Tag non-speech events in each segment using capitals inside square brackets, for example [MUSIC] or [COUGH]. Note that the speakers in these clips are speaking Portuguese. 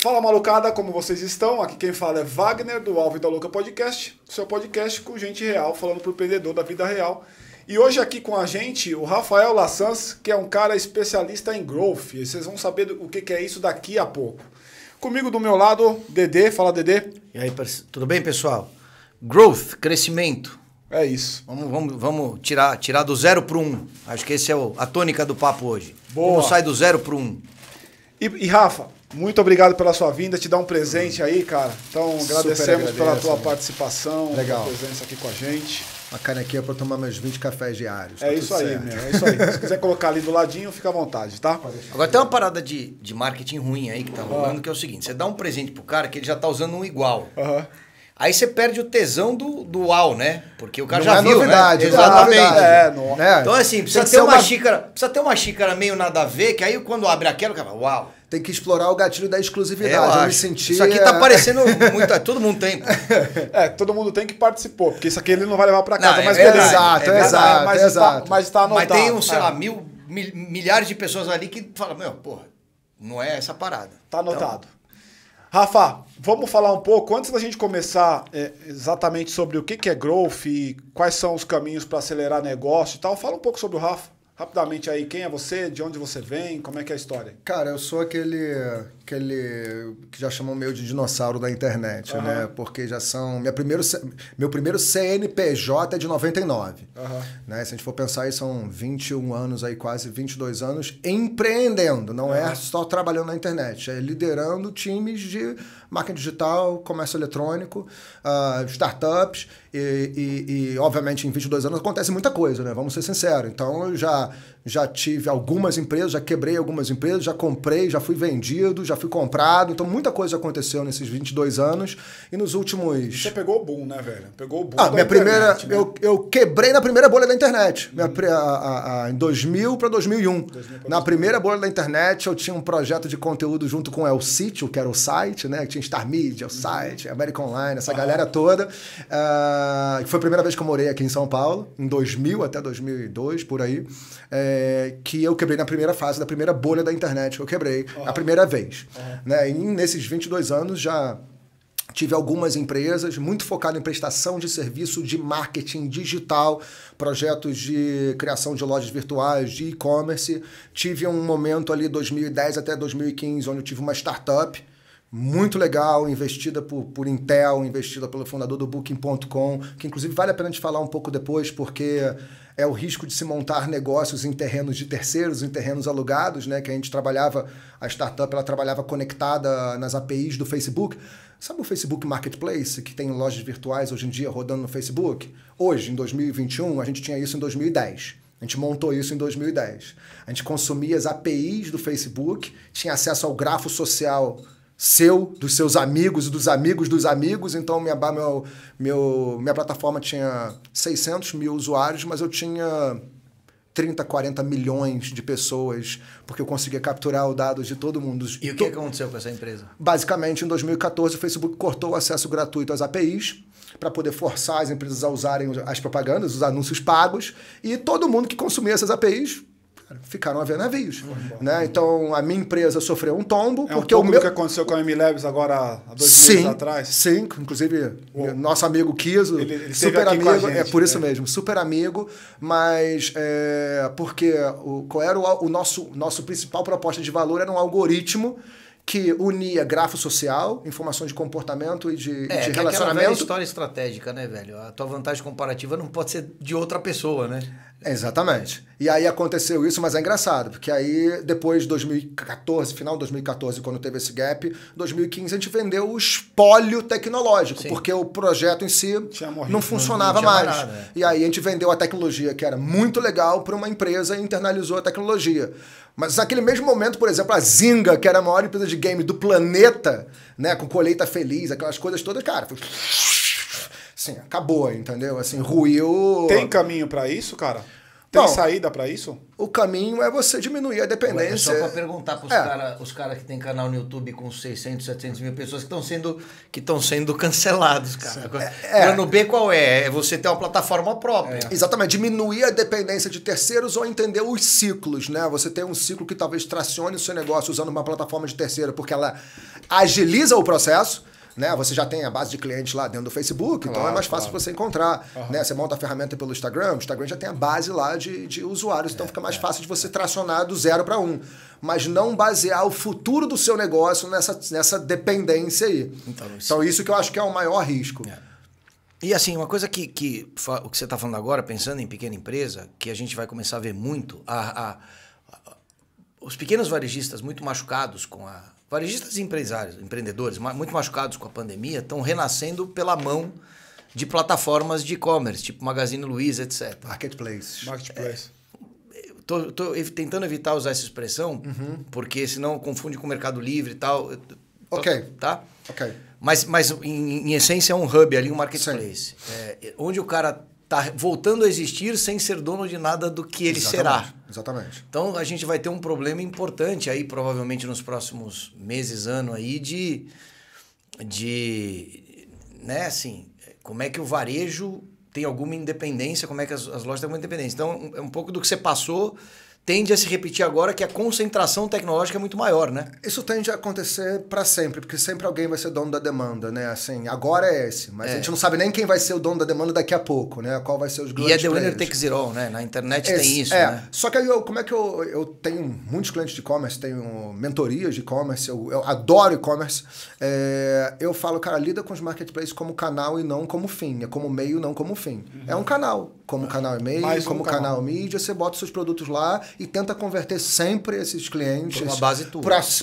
Fala malucada, como vocês estão? Aqui quem fala é Wagner do Alvo da Louca Podcast, seu podcast com gente real, falando pro empreendedor da vida real. E hoje aqui com a gente o Rafael Lassans, que é um cara especialista em growth. E vocês vão saber o que é isso daqui a pouco. Comigo do meu lado, Dedê. Fala, Dedê. E aí, tudo bem, pessoal? Growth, crescimento. É isso. Vamos, vamos, vamos tirar, tirar do zero para um. Acho que essa é o, a tônica do papo hoje. Boa. Vamos sair do zero para um. E, e Rafa, muito obrigado pela sua vinda, te dar um presente aí, cara. Então, agradecemos pela tua participação, Legal. pela presença aqui com a gente. Uma canequinha é para tomar meus 20 cafés diários. É tá isso aí, meu, é isso aí. Se quiser colocar ali do ladinho, fica à vontade, tá? Agora tem uma parada de, de marketing ruim aí que tá rolando, que é o seguinte: você dá um presente pro cara que ele já tá usando um igual. Aí você perde o tesão do, do uau, né? Porque o cara não já é viu, né? novidade, né? Tá Exatamente. É, não. É. Então, assim, precisa ter uma, uma, xícara, precisa ter uma xícara meio nada a ver, que aí quando abre aquela, o cara fala, uau tem que explorar o gatilho da exclusividade. Eu, eu me senti. Isso aqui tá é. parecendo muito. É, todo mundo tem. é, todo mundo tem que participou, porque isso aqui ele não vai levar para casa. Não, é mas é, beleza. Exato, é, exato, mas, tá, exato. Tá, mas está anotado. Mas tem, um, sei é. lá, mil, milhares de pessoas ali que falam: meu, porra, não é essa parada. Tá anotado. Então, Rafa, vamos falar um pouco, antes da gente começar é, exatamente sobre o que, que é growth e quais são os caminhos para acelerar negócio e tal, fala um pouco sobre o Rafa. Rapidamente aí, quem é você? De onde você vem? Como é que é a história? Cara, eu sou aquele aquele que já chamam meio de dinossauro da internet, uhum. né? Porque já são. Minha primeiro, meu primeiro CNPJ é de 99. Uhum. Né? Se a gente for pensar aí, são 21 anos aí, quase 22 anos empreendendo. Não uhum. é só trabalhando na internet, é liderando times de marketing digital, comércio eletrônico, uh, startups. E, e, e, obviamente, em 22 anos acontece muita coisa, né? Vamos ser sinceros. Então, eu já, já tive algumas empresas, já quebrei algumas empresas, já comprei, já fui vendido, já fui comprado. Então, muita coisa aconteceu nesses 22 anos. E nos últimos. Você pegou o boom, né, velho? Pegou o boom. Ah, minha internet, primeira. Né? Eu, eu quebrei na primeira bolha da internet. Minha, a, a, a, em 2000 para 2001. 2000 na primeira bolha da internet, eu tinha um projeto de conteúdo junto com o El Sítio, que era o site, né? Que tinha Star Media, o site, American Online, essa ah. galera toda. Uh, foi a primeira vez que eu morei aqui em São Paulo, em 2000 até 2002, por aí. É, que eu quebrei na primeira fase, da primeira bolha da internet. Eu quebrei uhum. a primeira vez. Né? E nesses 22 anos já Tive algumas empresas muito focado em prestação de serviço de marketing digital, projetos de criação de lojas virtuais, de e-commerce. Tive um momento ali 2010 até 2015 onde eu tive uma startup muito legal, investida por, por Intel, investida pelo fundador do Booking.com, que inclusive vale a pena te falar um pouco depois, porque é o risco de se montar negócios em terrenos de terceiros, em terrenos alugados, né? Que a gente trabalhava, a startup ela trabalhava conectada nas APIs do Facebook. Sabe o Facebook Marketplace, que tem lojas virtuais hoje em dia rodando no Facebook? Hoje, em 2021, a gente tinha isso em 2010. A gente montou isso em 2010. A gente consumia as APIs do Facebook, tinha acesso ao grafo social seu, dos seus amigos e dos amigos dos amigos. Então, minha, meu, meu, minha plataforma tinha 600 mil usuários, mas eu tinha 30, 40 milhões de pessoas, porque eu conseguia capturar os dados de todo mundo. E o que aconteceu com essa empresa? Basicamente, em 2014, o Facebook cortou o acesso gratuito às APIs para poder forçar as empresas a usarem as propagandas, os anúncios pagos, e todo mundo que consumia essas APIs ficaram a ver navios. Uhum. Né? Então, a minha empresa sofreu um tombo. É porque um o meu... que aconteceu com a MLabs agora há dois sim, meses atrás? Sim, inclusive o nosso amigo Kiso, ele, ele super amigo, é gente, é por isso né? mesmo, super amigo, mas é, porque o, qual era o, o nosso, nosso principal proposta de valor era um algoritmo que unia grafo social, informação de comportamento e de, é, de é relacionamento. É, história estratégica, né, velho? A tua vantagem comparativa não pode ser de outra pessoa, né? Exatamente. E aí aconteceu isso, mas é engraçado, porque aí depois de 2014, final de 2014, quando teve esse gap, 2015 a gente vendeu o espólio tecnológico, Sim. porque o projeto em si não funcionava não mais. Parado, é. E aí a gente vendeu a tecnologia que era muito legal para uma empresa e internalizou a tecnologia. Mas naquele mesmo momento, por exemplo, a Zinga que era a maior empresa de game do planeta, né, com colheita feliz, aquelas coisas todas, cara, foi... Assim, acabou, entendeu? Assim, ruiu... Tem caminho para isso, cara? Tem saída para isso? O caminho é você diminuir a dependência. Ué, só para perguntar para é. os é. caras cara que tem canal no YouTube com 600, 700 mil pessoas que estão sendo, que sendo cancelados, cara. É, é, Plano é. B qual é? É você ter uma plataforma própria. É. Exatamente. Diminuir a dependência de terceiros ou entender os ciclos, né? Você tem um ciclo que talvez tracione o seu negócio usando uma plataforma de terceiro porque ela agiliza o processo né? Você já tem a base de clientes lá dentro do Facebook, claro, então é mais fácil claro. você encontrar. Uhum. Né? Você monta a ferramenta pelo Instagram, o Instagram já tem a base lá de, de usuários, então é, então fica mais é. fácil de você tracionar do zero para um. Mas não basear o futuro do seu negócio nessa, nessa dependência aí. Então, isso, então, isso que eu acho que é o maior risco. É. E assim, uma coisa que, que o que você está falando agora, pensando em pequena empresa, que a gente vai começar a ver muito, a, a, a os pequenos varejistas muito machucados com a, Varejistas e empresários, empreendedores, muito machucados com a pandemia, estão renascendo pela mão de plataformas de e-commerce, tipo Magazine Luiza, etc. Marketplace. Marketplace. É, tentando evitar usar essa expressão, uhum. porque senão confunde com o Mercado Livre e tal. Ok. Tá? Ok. Mas, mas em, em essência é um hub ali, um marketplace. É, onde o cara está voltando a existir sem ser dono de nada do que ele exatamente, será. Exatamente. Então a gente vai ter um problema importante aí, provavelmente nos próximos meses, ano aí, de. de né, assim, como é que o varejo tem alguma independência, como é que as, as lojas têm alguma independência. Então, é um pouco do que você passou tende a se repetir agora que a concentração tecnológica é muito maior, né? Isso tende a acontecer para sempre, porque sempre alguém vai ser dono da demanda, né? Assim, agora é esse, mas é. a gente não sabe nem quem vai ser o dono da demanda daqui a pouco, né? Qual vai ser os grandes E é the winner takes it all, né? Na internet esse, tem isso, é. né? Só que aí eu, como é que eu, eu tenho muitos clientes de e-commerce, tenho mentorias de e-commerce, eu, eu adoro e-commerce. É, eu falo, cara, lida com os marketplaces como canal e não como fim, é como meio, não como fim. Uhum. É um canal, como canal e-mail, Mais como um canal. canal. mídia, você bota seus produtos lá e tenta converter sempre esses clientes para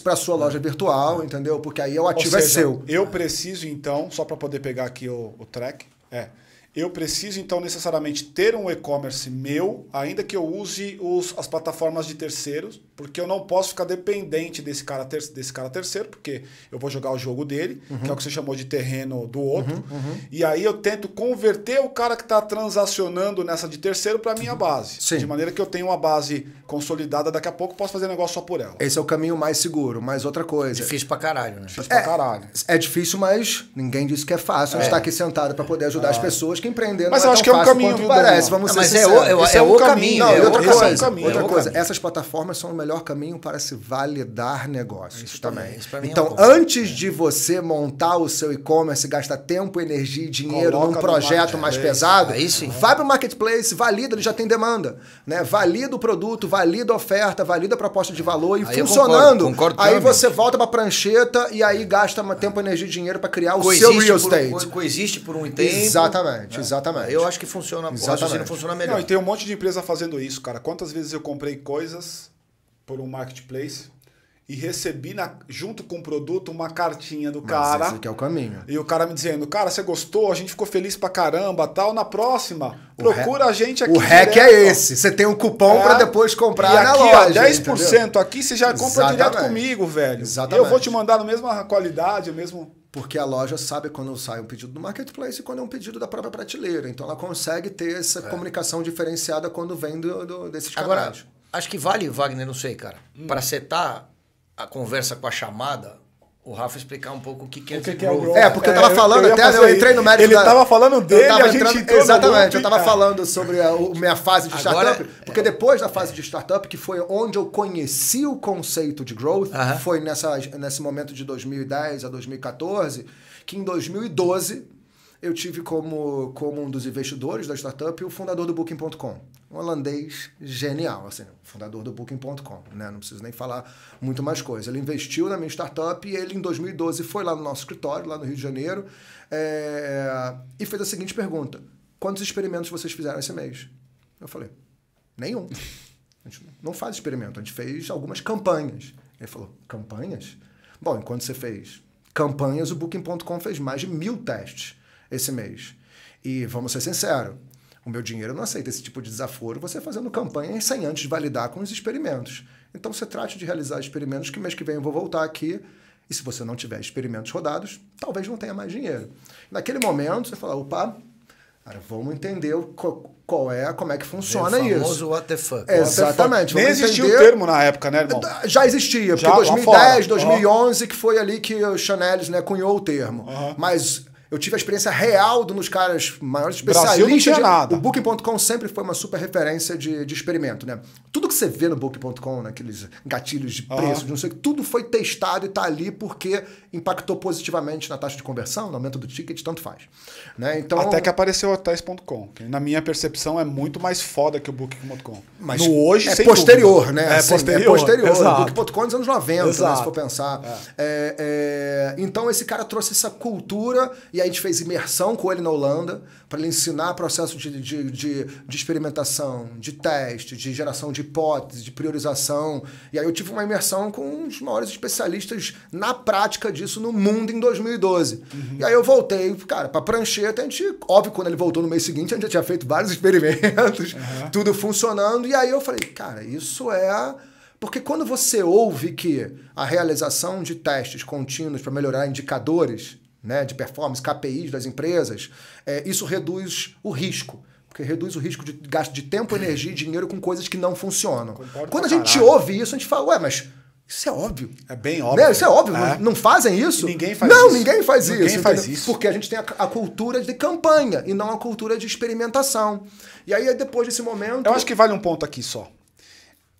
base sua loja é. virtual, é. entendeu? Porque aí é o ativo é seja, é seu. Eu preciso então, só para poder pegar aqui o, o track, é, eu preciso então necessariamente ter um e-commerce meu, ainda que eu use os, as plataformas de terceiros, porque eu não posso ficar dependente desse cara, ter, desse cara terceiro, porque eu vou jogar o jogo dele, uhum. que é o que você chamou de terreno do outro. Uhum, uhum. E aí eu tento converter o cara que está transacionando nessa de terceiro para minha base. Sim. De maneira que eu tenho uma base consolidada, daqui a pouco posso fazer negócio só por ela. Esse é o caminho mais seguro, mas outra coisa. Difícil pra caralho, né? Difícil é, pra caralho. É difícil, mas ninguém disse que é fácil. É. estar A gente aqui sentado para poder ajudar é. as pessoas que empreendendo. Mas é eu é acho que é um caminho que parece, vamos ah, ser mas é sinceros. É o, caminho. outra coisa. Outra coisa, essas plataformas são melhor caminho para se validar negócios isso também. Isso é então, é antes né? de você montar o seu e-commerce, gastar tempo, energia e dinheiro Coloca num projeto mais pesado, Aí sim. vai para o marketplace, valida, ele já tem demanda. Né? Valida o produto, valida a oferta, valida a proposta de valor e aí funcionando. Concordo, concordo aí você volta para a prancheta e aí gasta tempo, energia e dinheiro para criar coexiste o seu real estate. Um, coexiste por um tempo. Exatamente, é. exatamente. Eu acho que funciona, exatamente. funciona melhor. Não, e tem um monte de empresa fazendo isso, cara. Quantas vezes eu comprei coisas por um marketplace e recebi na, junto com o produto uma cartinha do Mas cara. Esse aqui é o caminho. E o cara me dizendo: "Cara, você gostou? A gente ficou feliz pra caramba, tal, na próxima, o procura a gente aqui". O hack direto. é esse. Você tem um cupom é, para depois comprar e na aqui, loja. Ó, 10% entendeu? aqui você já compra Exatamente. direto comigo, velho. Exatamente. Eu vou te mandar na mesma qualidade, mesmo porque a loja sabe quando sai um pedido do marketplace e quando é um pedido da própria prateleira. Então ela consegue ter essa é. comunicação diferenciada quando vem do, do desses canais. Agora, Acho que vale, Wagner, não sei, cara. Hum. Para setar a conversa com a chamada, o Rafa explicar um pouco o que, que, é o que, que é o growth. É, porque eu é, tava é, falando eu até, eu entrei no mérito Ele da... tava falando dele, eu tava entrando, Exatamente, eu tava falando sobre a minha fase de Agora, startup, é- porque é. depois da fase de startup, que foi onde eu conheci o conceito de growth, uh -huh. foi nessa, nesse momento de 2010 a 2014, que em 2012 eu tive como, como um dos investidores da startup o fundador do Booking.com um holandês genial, assim, fundador do Booking.com, né? Não preciso nem falar muito mais coisa. Ele investiu na minha startup e ele, em 2012, foi lá no nosso escritório, lá no Rio de Janeiro, é... e fez a seguinte pergunta: Quantos experimentos vocês fizeram esse mês? Eu falei: Nenhum. A gente não faz experimento, a gente fez algumas campanhas. Ele falou: Campanhas? Bom, enquanto você fez campanhas, o Booking.com fez mais de mil testes esse mês. E vamos ser sinceros, o meu dinheiro não aceita esse tipo de desaforo, você fazendo campanha sem antes validar com os experimentos. Então você trate de realizar experimentos que mês que vem eu vou voltar aqui. E se você não tiver experimentos rodados, talvez não tenha mais dinheiro. Naquele momento, você fala, opa, Cara, vamos entender qual, qual, é, como é que funciona isso. O famoso isso. what the fuck. Exatamente. Nem existia entender... o termo na época, né, irmão? Já existia, porque Já, 2010, 2011, uhum. que foi ali que o Chanelis né, cunhou o termo. Mas eu tive a experiência real de um dos caras maiores especialistas. não de... nada. O Booking.com sempre foi uma super referência de, de experimento, né? Tudo que você vê no Booking.com, naqueles né, gatilhos de preço, uhum. de não sei tudo foi testado e está ali porque impactou positivamente na taxa de conversão, no aumento do ticket, tanto faz. Né? Então, Até que apareceu o hotéis.com, que na minha percepção é muito mais foda que o Booking.com. Mas no hoje, é posterior, dúvida. né? É assim, posterior. É posterior. Exato. O Booking.com nos é anos 90, né, se for pensar. É. é. É, então esse cara trouxe essa cultura e aí a gente fez imersão com ele na Holanda, para ele ensinar processo de, de, de, de, experimentação, de teste, de geração de hipóteses, de priorização. E aí eu tive uma imersão com os maiores especialistas na prática disso no mundo em 2012. Uhum. E aí eu voltei, cara, para prancheta. A gente, óbvio, quando ele voltou no mês seguinte, a gente já tinha feito vários [LAUGHS] experimentos, uhum. tudo funcionando. E aí eu falei, cara, isso é. Porque quando você ouve que a realização de testes contínuos para melhorar indicadores né, de performance, KPIs das empresas, é, isso reduz o risco. Porque reduz o risco de gasto de tempo, energia e dinheiro com coisas que não funcionam. Concordo Quando a gente caralho. ouve isso, a gente fala, ué, mas isso é óbvio. É bem né, óbvio. Né? Isso é óbvio. É. Não fazem isso? E ninguém faz não, isso. Não, ninguém faz ninguém isso. Ninguém faz entendeu? isso. Porque a gente tem a, a, cultura de campanha e não a cultura de experimentação. E aí, depois desse momento. Eu acho que vale um ponto aqui só.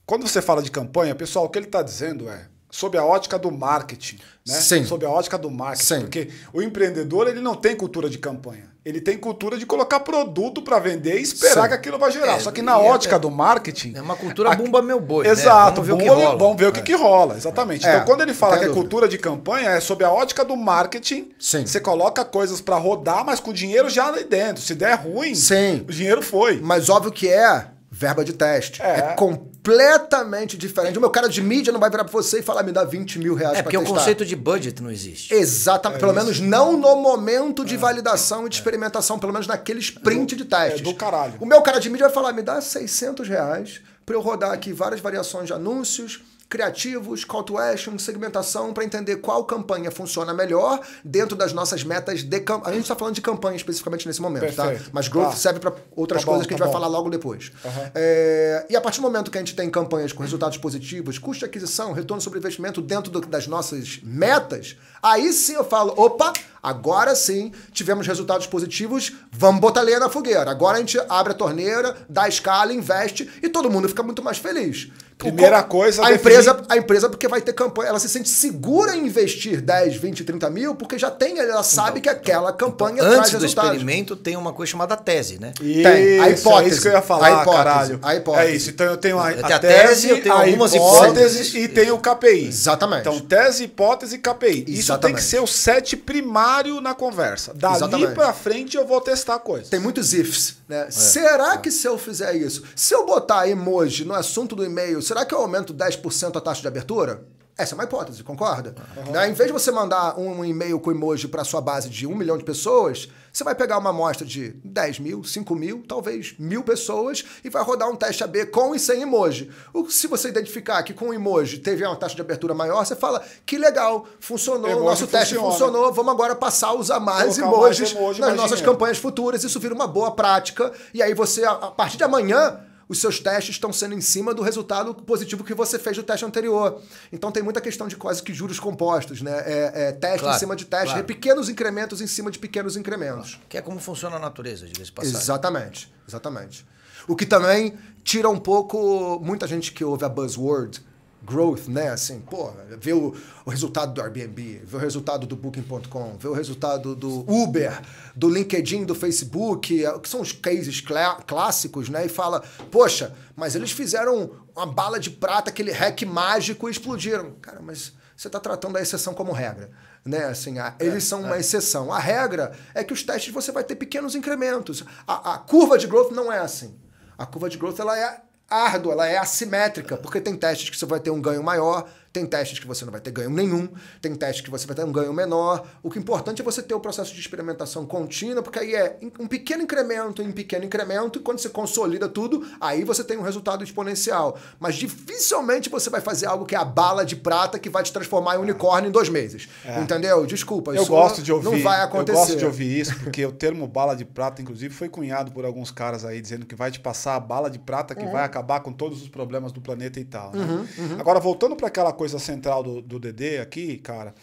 Quando você fala de campanha, pessoal, o que ele está dizendo é: sob a ótica do marketing, né? Sim. Sob a ótica do marketing, Sim. porque o empreendedor ele não tem cultura de campanha. Ele tem cultura de colocar produto para vender e esperar Sim. que aquilo vai gerar. É, Só que na é ótica é, do marketing. É uma cultura a... bumba meu boi. Né? Exato, né? vamos, ver bumba, vamos ver o que, é. que rola. Exatamente. É, então, quando ele fala que é cultura de campanha, é sob a ótica do marketing. Sim. Você coloca coisas para rodar, mas com o dinheiro já ali dentro. Se der ruim, Sim. o dinheiro foi. Mas óbvio que é verba de teste. É. é, completamente diferente. O meu cara de mídia não vai virar pra você e falar, me dá 20 mil reais é, pra porque o conceito de budget não existe. Exatamente. É pelo menos não no momento de é. validação e de é. experimentação, pelo menos naquele sprint é do, de teste É do caralho. O meu cara de mídia vai falar, me dá 600 reais pra eu rodar aqui várias variações de anúncios, criativos, call to action, segmentação para entender qual campanha funciona melhor dentro das nossas metas de campanha. A gente está falando de campanha especificamente nesse momento, tá? Perfeito. tá? Mas growth tá. serve para outras tá bom, coisas que tá a gente tá bom. vai falar logo depois. Uhum. É... E a partir do momento que a gente tem campanhas com resultados positivos, custo de aquisição, retorno sobre investimento dentro do... das nossas metas, aí sim eu falo, opa, Agora sim, tivemos resultados positivos, vamos botar lenha na fogueira. Agora a gente abre a torneira, dá a escala, investe e todo mundo fica muito mais feliz. Primeira coisa, a empresa, a empresa porque vai ter campanha, ela se sente segura em investir 10, 20, 30 mil, porque já tem, ela sabe então, que aquela então, campanha então, antes do experimento tem uma coisa chamada tese, né? Isso, tem, a hipótese. É isso que eu ia falar, a hipótese, caralho. A hipótese. É isso. Então eu tenho a, eu tenho a tese, eu tenho algumas hipóteses, e tenho o KPI. Exatamente. Então tese, hipótese e KPI. Exatamente. Isso tem que ser o set primário na conversa. Dali Exatamente. pra frente eu vou testar coisas. Tem muitos ifs, né? É. Será é. que se eu fizer isso, se eu botar emoji no assunto do e-mail será que eu aumento 10% a taxa de abertura? Essa é uma hipótese, concorda? Uhum. Né? Em vez de você mandar um e-mail com emoji para sua base de um milhão de pessoas, você vai pegar uma amostra de 10 mil, 5 mil, talvez mil pessoas e vai rodar um teste AB com e sem emoji. O, se você identificar que com emoji teve uma taxa de abertura maior, você fala que legal, funcionou, emoji nosso funciona. teste funcionou, vamos agora passar a usar mais Colocar emojis mais emoji, nas mais nossas dinheiro. campanhas futuras. Isso vira uma boa prática e aí você, a, a partir de amanhã os seus testes estão sendo em cima do resultado positivo que você fez do teste anterior. Então tem muita questão de quase que juros compostos, né? É, é teste claro, em cima de teste, claro. é pequenos incrementos em cima de pequenos incrementos. Claro. Que é como funciona a natureza, de vez em Exatamente, exatamente. O que também tira um pouco. Muita gente que ouve a buzzword growth, né? Assim, pô, ver o, o, resultado do Airbnb, ver o resultado do Booking.com, ver o resultado do Uber, do LinkedIn, do Facebook, é, que são os cases clá clássicos, né? E fala, poxa, mas eles fizeram uma bala de prata, aquele hack mágico e explodiram. Cara, mas você está tratando a exceção como regra. Né? Assim, a, é, eles são é. uma exceção. A regra é que os testes você vai ter pequenos incrementos. A, a curva de growth não é assim. A curva de growth ela é árdua, ela é assimétrica, porque tem testes que você vai ter um ganho maior, tem testes que você não vai ter ganho nenhum, tem testes que você vai ter um ganho menor. O que é importante é você ter o processo de experimentação contínua, porque aí é um pequeno incremento em um pequeno incremento, e quando você consolida tudo, aí você tem um resultado exponencial. Mas dificilmente você vai fazer algo que é a bala de prata que vai te transformar em unicórnio em dois meses. É. Entendeu? Desculpa, eu isso gosto de ouvir, não vai acontecer. Eu gosto de ouvir isso, porque o termo bala de prata, inclusive, foi cunhado por alguns caras aí, dizendo que vai te passar a bala de prata que uhum. vai acabar com todos os problemas do planeta e tal. Né? Uhum, uhum. Agora, voltando para aquela coisa coisa central do, do DD aqui, cara.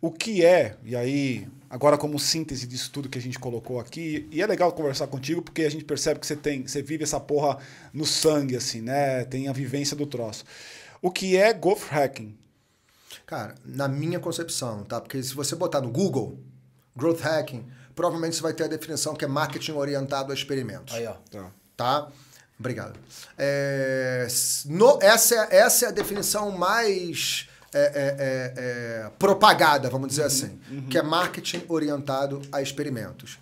O que é, e aí, agora como síntese disso tudo que a gente colocou aqui, e é legal conversar contigo porque a gente percebe que você tem, você vive essa porra no sangue, assim, né? Tem a vivência do troço. O que é growth hacking? Cara, na minha concepção, tá? Porque se você botar no Google, growth hacking, provavelmente você vai ter a definição que é marketing orientado a experimentos. Aí, ó. Tá. tá? Obrigado. É, no, essa, é, essa é a definição mais é é, é, é, propagada, vamos dizer uhum, assim, uhum. que é marketing orientado a experimentos.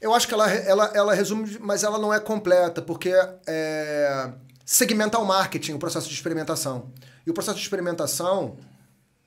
Eu acho que ela, ela, ela resume, mas ela não é completa, porque é, segmenta o marketing, o processo de experimentação. E o processo de experimentação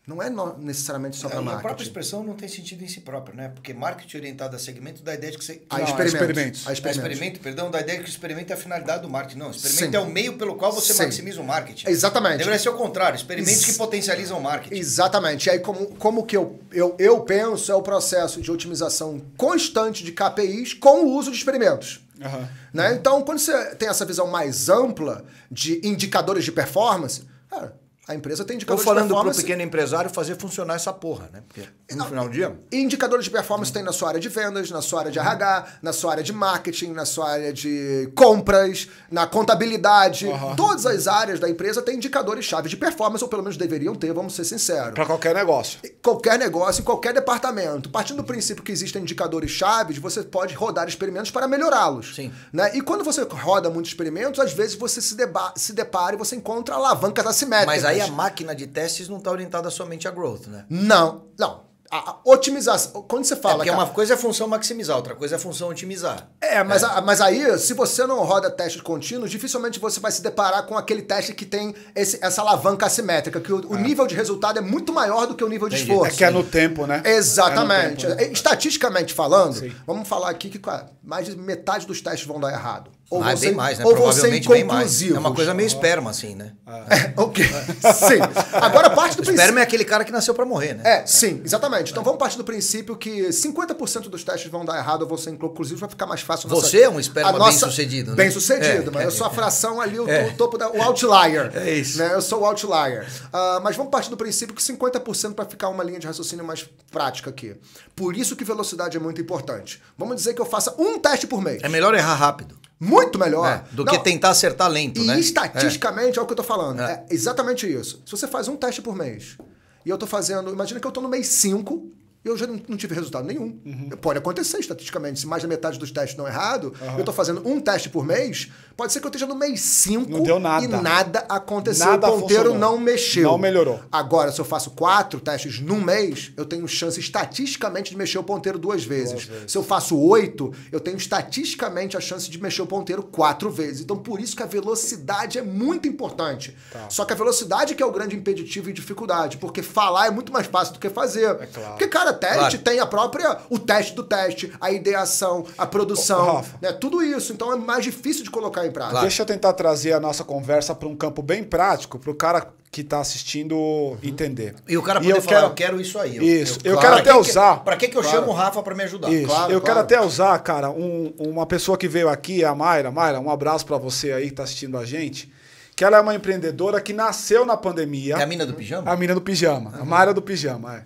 não é necessariamente só é, para marketing. A própria expressão não tem sentido em si própria, né? Porque marketing orientado a segmento dá a ideia de que você... A não, é experimento. A experimento. A é experimento. A experimento, perdão, dá a ideia de que o experimento é a finalidade do marketing. Não, experimento Sim. é o meio pelo qual você Sim. maximiza o marketing. Exatamente. Deveria ser o contrário, experimentos Ex que potencializam o marketing. Exatamente. E aí, como, como que eu, eu, eu penso, é o processo de otimização constante de KPIs com o uso de experimentos. Uhum. Né? Então, quando você tem essa visão mais ampla de indicadores de performance, cara a empresa tem indicadores de performance. falando para o pequeno empresário fazer funcionar essa porra, né? Porque no Não, final do dia... Indicadores de performance tem na sua área de vendas, na sua área de RH, na sua área de marketing, na sua área de compras, na contabilidade. Uhum. Todas as áreas da empresa têm indicadores-chave de performance, ou pelo menos deveriam ter, vamos ser sinceros. Para qualquer negócio. Qualquer negócio, em qualquer departamento. Partindo do princípio que existem indicadores-chave, você pode rodar experimentos para melhorá-los. Sim. Né? E quando você roda muitos experimentos, às vezes você se, se depara e você encontra alavancas assimétricas. Mas aí Aí a máquina de testes não está orientada somente a growth, né? Não, não. A, otimização. Quando você fala. É porque uma coisa é a função maximizar, outra coisa é a função otimizar. É, mas, é. A, mas aí, se você não roda testes contínuos, dificilmente você vai se deparar com aquele teste que tem esse, essa alavanca assimétrica, que o, é. nível de resultado é muito maior do que o nível de esforço. É que é no tempo, né? Exatamente. É tempo, né? Estatisticamente falando, Sim. vamos falar aqui que mais de metade dos testes vão dar errado. Ou ah, você, bem mais, né? Ou Provavelmente você inconclusivo. É uma coisa meio esperma, assim, né? É, [LAUGHS] ok. sim. Agora parte do princípio. Esperma é aquele cara que nasceu para morrer, né? É, sim, exatamente. Então vamos partir do princípio que 50% dos testes vão dar errado ou vão ser inconclusivos vai ficar mais fácil. Você é um esperma nossa, bem sucedido, né? Bem sucedido, é, mas é, eu sou a [LAUGHS] fração ali, o, é. o topo da. O outlier. É isso. Né? Eu sou o outlier. Uh, mas vamos partir do princípio que 50% para ficar uma linha de raciocínio mais prática aqui. Por isso que velocidade é muito importante. Vamos dizer que eu faça um teste por mês. É melhor errar rápido. Muito melhor. É, do não, que tentar acertar lento, e né? E estatisticamente, é. é. o que eu tô falando. É. é. exatamente isso. Se você faz um teste por mês, e eu tô fazendo... Imagina que eu tô no mês 5 eu já não, não tive resultado nenhum. Uhum. Pode acontecer estatisticamente. Se mais da metade dos testes não é errado, uhum. eu estou fazendo um teste por mês, pode ser que eu esteja no mês 5 e nada aconteceu. Nada o ponteiro funcionou. não mexeu. Não melhorou. Agora, se eu faço quatro testes num mês, eu tenho chance estatisticamente de mexer o ponteiro duas vezes. Duas vezes. Se eu faço oito, eu tenho estatisticamente a chance de mexer o ponteiro quatro vezes. Então, por isso que a velocidade é muito importante. Tá. Só que a velocidade que é o grande impeditivo e dificuldade, porque falar é muito mais fácil do que fazer. É claro. Porque, cara, teste claro. tem a própria. o teste do teste, a ideação, a produção. Rafa, né? Tudo isso. Então é mais difícil de colocar em prática. Claro. Deixa eu tentar trazer a nossa conversa para um campo bem prático, para o cara que está assistindo uhum. entender. E o cara poder eu falar, quero... eu quero isso aí. isso, eu, eu claro. quero até usar... Para que, que eu claro. chamo o Rafa para me ajudar? Isso. Claro, eu quero até usar, cara, um, uma pessoa que veio aqui, a Mayra. Mayra, um abraço para você aí que está assistindo a gente. Que ela é uma empreendedora que nasceu na pandemia. É a mina do pijama? A mina do pijama, a Mayra do pijama, é.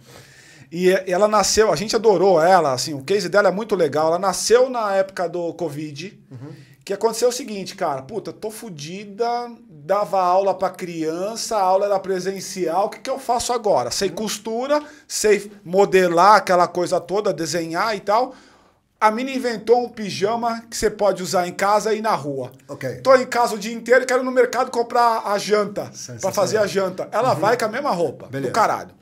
E ela nasceu, a gente adorou ela, assim, o case dela é muito legal. Ela nasceu na época do Covid, uhum. que aconteceu o seguinte, cara, puta, tô fodida, dava aula para criança, a aula era presencial, o que, que eu faço agora? Sei uhum. costura, sei modelar aquela coisa toda, desenhar e tal. A mina inventou um pijama que você pode usar em casa e na rua. Ok. Tô em casa o dia inteiro e quero ir no mercado comprar a janta, para fazer a janta. Ela uhum. vai com a mesma roupa, Beleza. do caralho.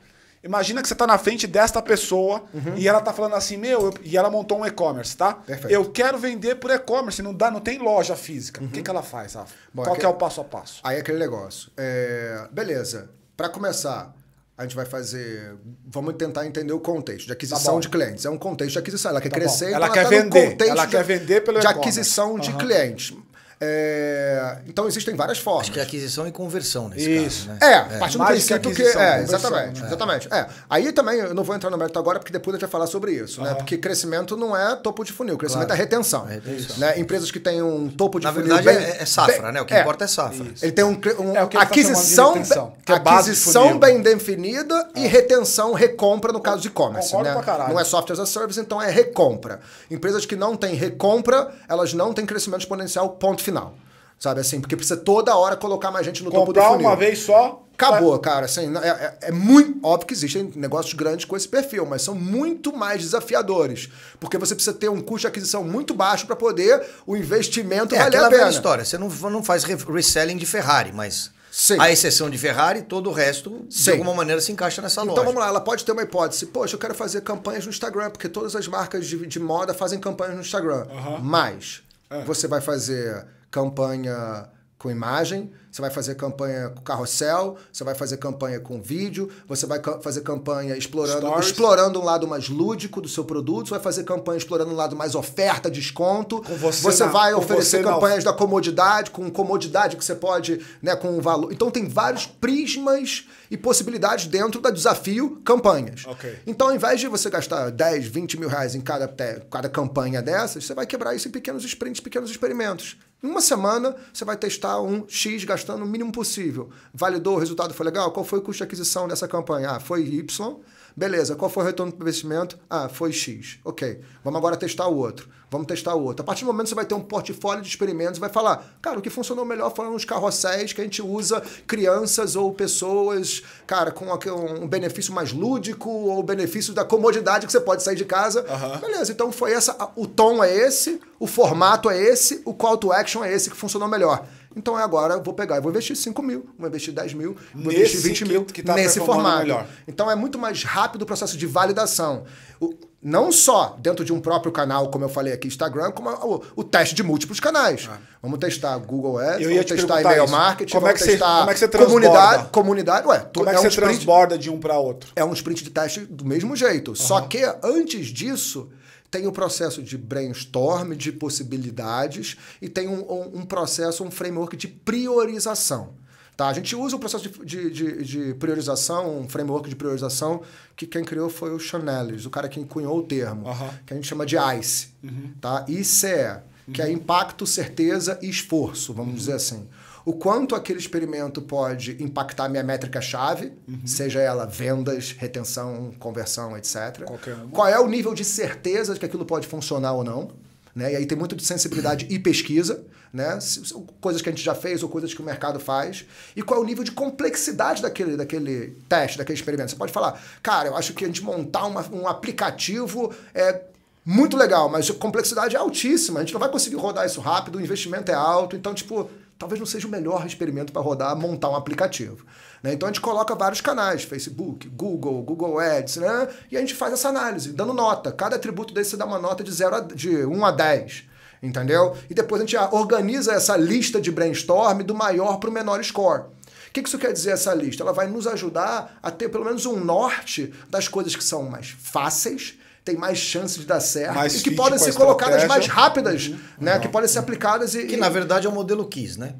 Imagina que você está na frente desta pessoa uhum. e ela está falando assim, meu, eu... e ela montou um e-commerce, tá? Perfeito. Eu quero vender por e-commerce, não dá, não tem loja física. Uhum. O que, uhum. que ela faz, Rafa? Bom, Qual é, que... é o passo a passo? Aí é aquele negócio. É... Beleza. Para começar, a gente vai fazer. Vamos tentar entender o contexto de aquisição tá de clientes. É um contexto de aquisição. Ela quer tá crescer, ela, então quer ela quer tá vender. ela quer vender pelo de aquisição uhum. de clientes. É, então existem várias formas. Acho que é aquisição e conversão nesse Isso. caso, né? É, é. partindo do princípio que. que é, exatamente, né? exatamente. É. Aí também eu não vou entrar no mérito agora, porque depois a gente vai falar sobre isso, uhum. né? Porque crescimento não é topo de funil, crescimento claro. é retenção. É retenção. É né? Empresas que têm um topo de Na funil. Na verdade, bem, é, é safra, bem, né? O que importa é safra. Isso. Ele tem um, um é tá aquisição, retenção, é aquisição bem definida e é. retenção, recompra no caso de e-commerce. Né? Não é software as a service, então é recompra. Empresas que não têm recompra, elas não têm crescimento exponencial, ponto final. Sabe assim, porque precisa toda hora colocar mais gente no Comprar topo do funil. uma vez só? Acabou, tá? cara. Assim, é, é, é, muito óbvio que existem negócios grandes com esse perfil, mas são muito mais desafiadores. Porque você precisa ter um custo de aquisição muito baixo para poder o investimento é, valer a pena. É história. Você não, não faz reselling de Ferrari, mas... Sim. A exceção de Ferrari, todo o resto, Sim. de alguma maneira, se encaixa nessa então, Então vamos lá, ela pode ter uma hipótese. Poxa, eu quero fazer campanhas no Instagram, porque todas as marcas de, de moda fazem campanhas no Instagram. Uhum. Mas é. você vai fazer campanha com imagem, você vai fazer campanha com carrossel, você vai fazer campanha com vídeo, você vai ca fazer campanha explorando, explorando um lado mais lúdico do seu produto, você vai fazer campanha explorando um lado mais oferta, desconto. Com você, você na, vai com oferecer você campanhas da comodidade, com comodidade que você pode, né, com valor. Então tem vários prismas e possibilidades dentro da desafio campanhas. Okay. Então, ao invés de você gastar 10, 20 mil reais em cada, cada campanha dessas, você vai quebrar isso em pequenos sprints, pequenos experimentos. Em uma semana, você vai testar um X gastando o mínimo possível. Validou, o resultado foi legal? Qual foi o custo de aquisição dessa campanha? Ah, foi Y. Beleza, qual foi o retorno do investimento? Ah, foi X. Ok, vamos agora testar o outro. Vamos testar o outro. A partir do momento que você vai ter um portfólio de experimentos, vai falar, cara, o que funcionou melhor foram os carrosséis que a gente usa crianças ou pessoas, cara, com um benefício mais lúdico ou benefício da comodidade que você pode sair de casa. Uhum. Beleza, então foi essa, o tom é esse, o formato é esse, o call to action é esse que funcionou melhor. Então é agora eu vou pegar, e vou investir 5 mil, vou investir 10 mil, vou nesse investir 20 mil que tá nesse formato. Melhor. Então é muito mais rápido o processo de validação. O, não só dentro de um próprio canal, como eu falei aqui, Instagram, como o, o teste de múltiplos canais. Ah. Vamos testar Google Ads, vamos testar e-mail isso. marketing, como é vamos é que testar você, como é que você comunidade, comunidade. Ué, tu, como é que é um você sprint, transborda de um para outro? É um sprint de teste do mesmo jeito. Uhum. Só que antes disso, tem o processo de brainstorm, de possibilidades, e tem um, um, um processo, um framework de priorização. Tá, a gente usa o processo de, de, de, de, priorização, um framework de priorização, que quem criou foi o Chanelis, o cara que cunhou o termo, que a gente chama de ICE. Uhum. Tá? ICE, uhum. que é uhum. impacto, certeza e esforço, vamos dizer uhum. assim o quanto aquele experimento pode impactar minha métrica-chave, uhum. seja ela vendas, retenção, conversão, etc. Qual é o nível de certeza de que aquilo pode funcionar ou não. Né? E aí tem muito de sensibilidade e pesquisa, né? coisas que a gente já fez ou coisas que o mercado faz. E qual é o nível de complexidade daquele, daquele teste, daquele experimento. Você pode falar, cara, eu acho que a gente montar uma, um aplicativo é muito legal, mas a complexidade é altíssima, a gente não vai conseguir rodar isso rápido, o investimento é alto, então, tipo, talvez não seja o melhor experimento para rodar, montar um aplicativo. Né? Então a gente coloca vários canais, Facebook, Google, Google Ads, né? E a gente faz essa análise, dando nota. Cada atributo desse dá uma nota de, zero a, de 1 a 10 entendeu? E depois a gente ah, organiza essa lista de brainstorm do maior para o menor score. O que isso quer dizer essa lista? Ela vai nos ajudar a ter pelo menos um norte das coisas que são mais fáceis tem mais chances de dar certo mais e que podem ser colocadas mais rápidas, uhum. né? Uhum. Que podem ser aplicadas e. Que e... na verdade é o modelo KISS, né?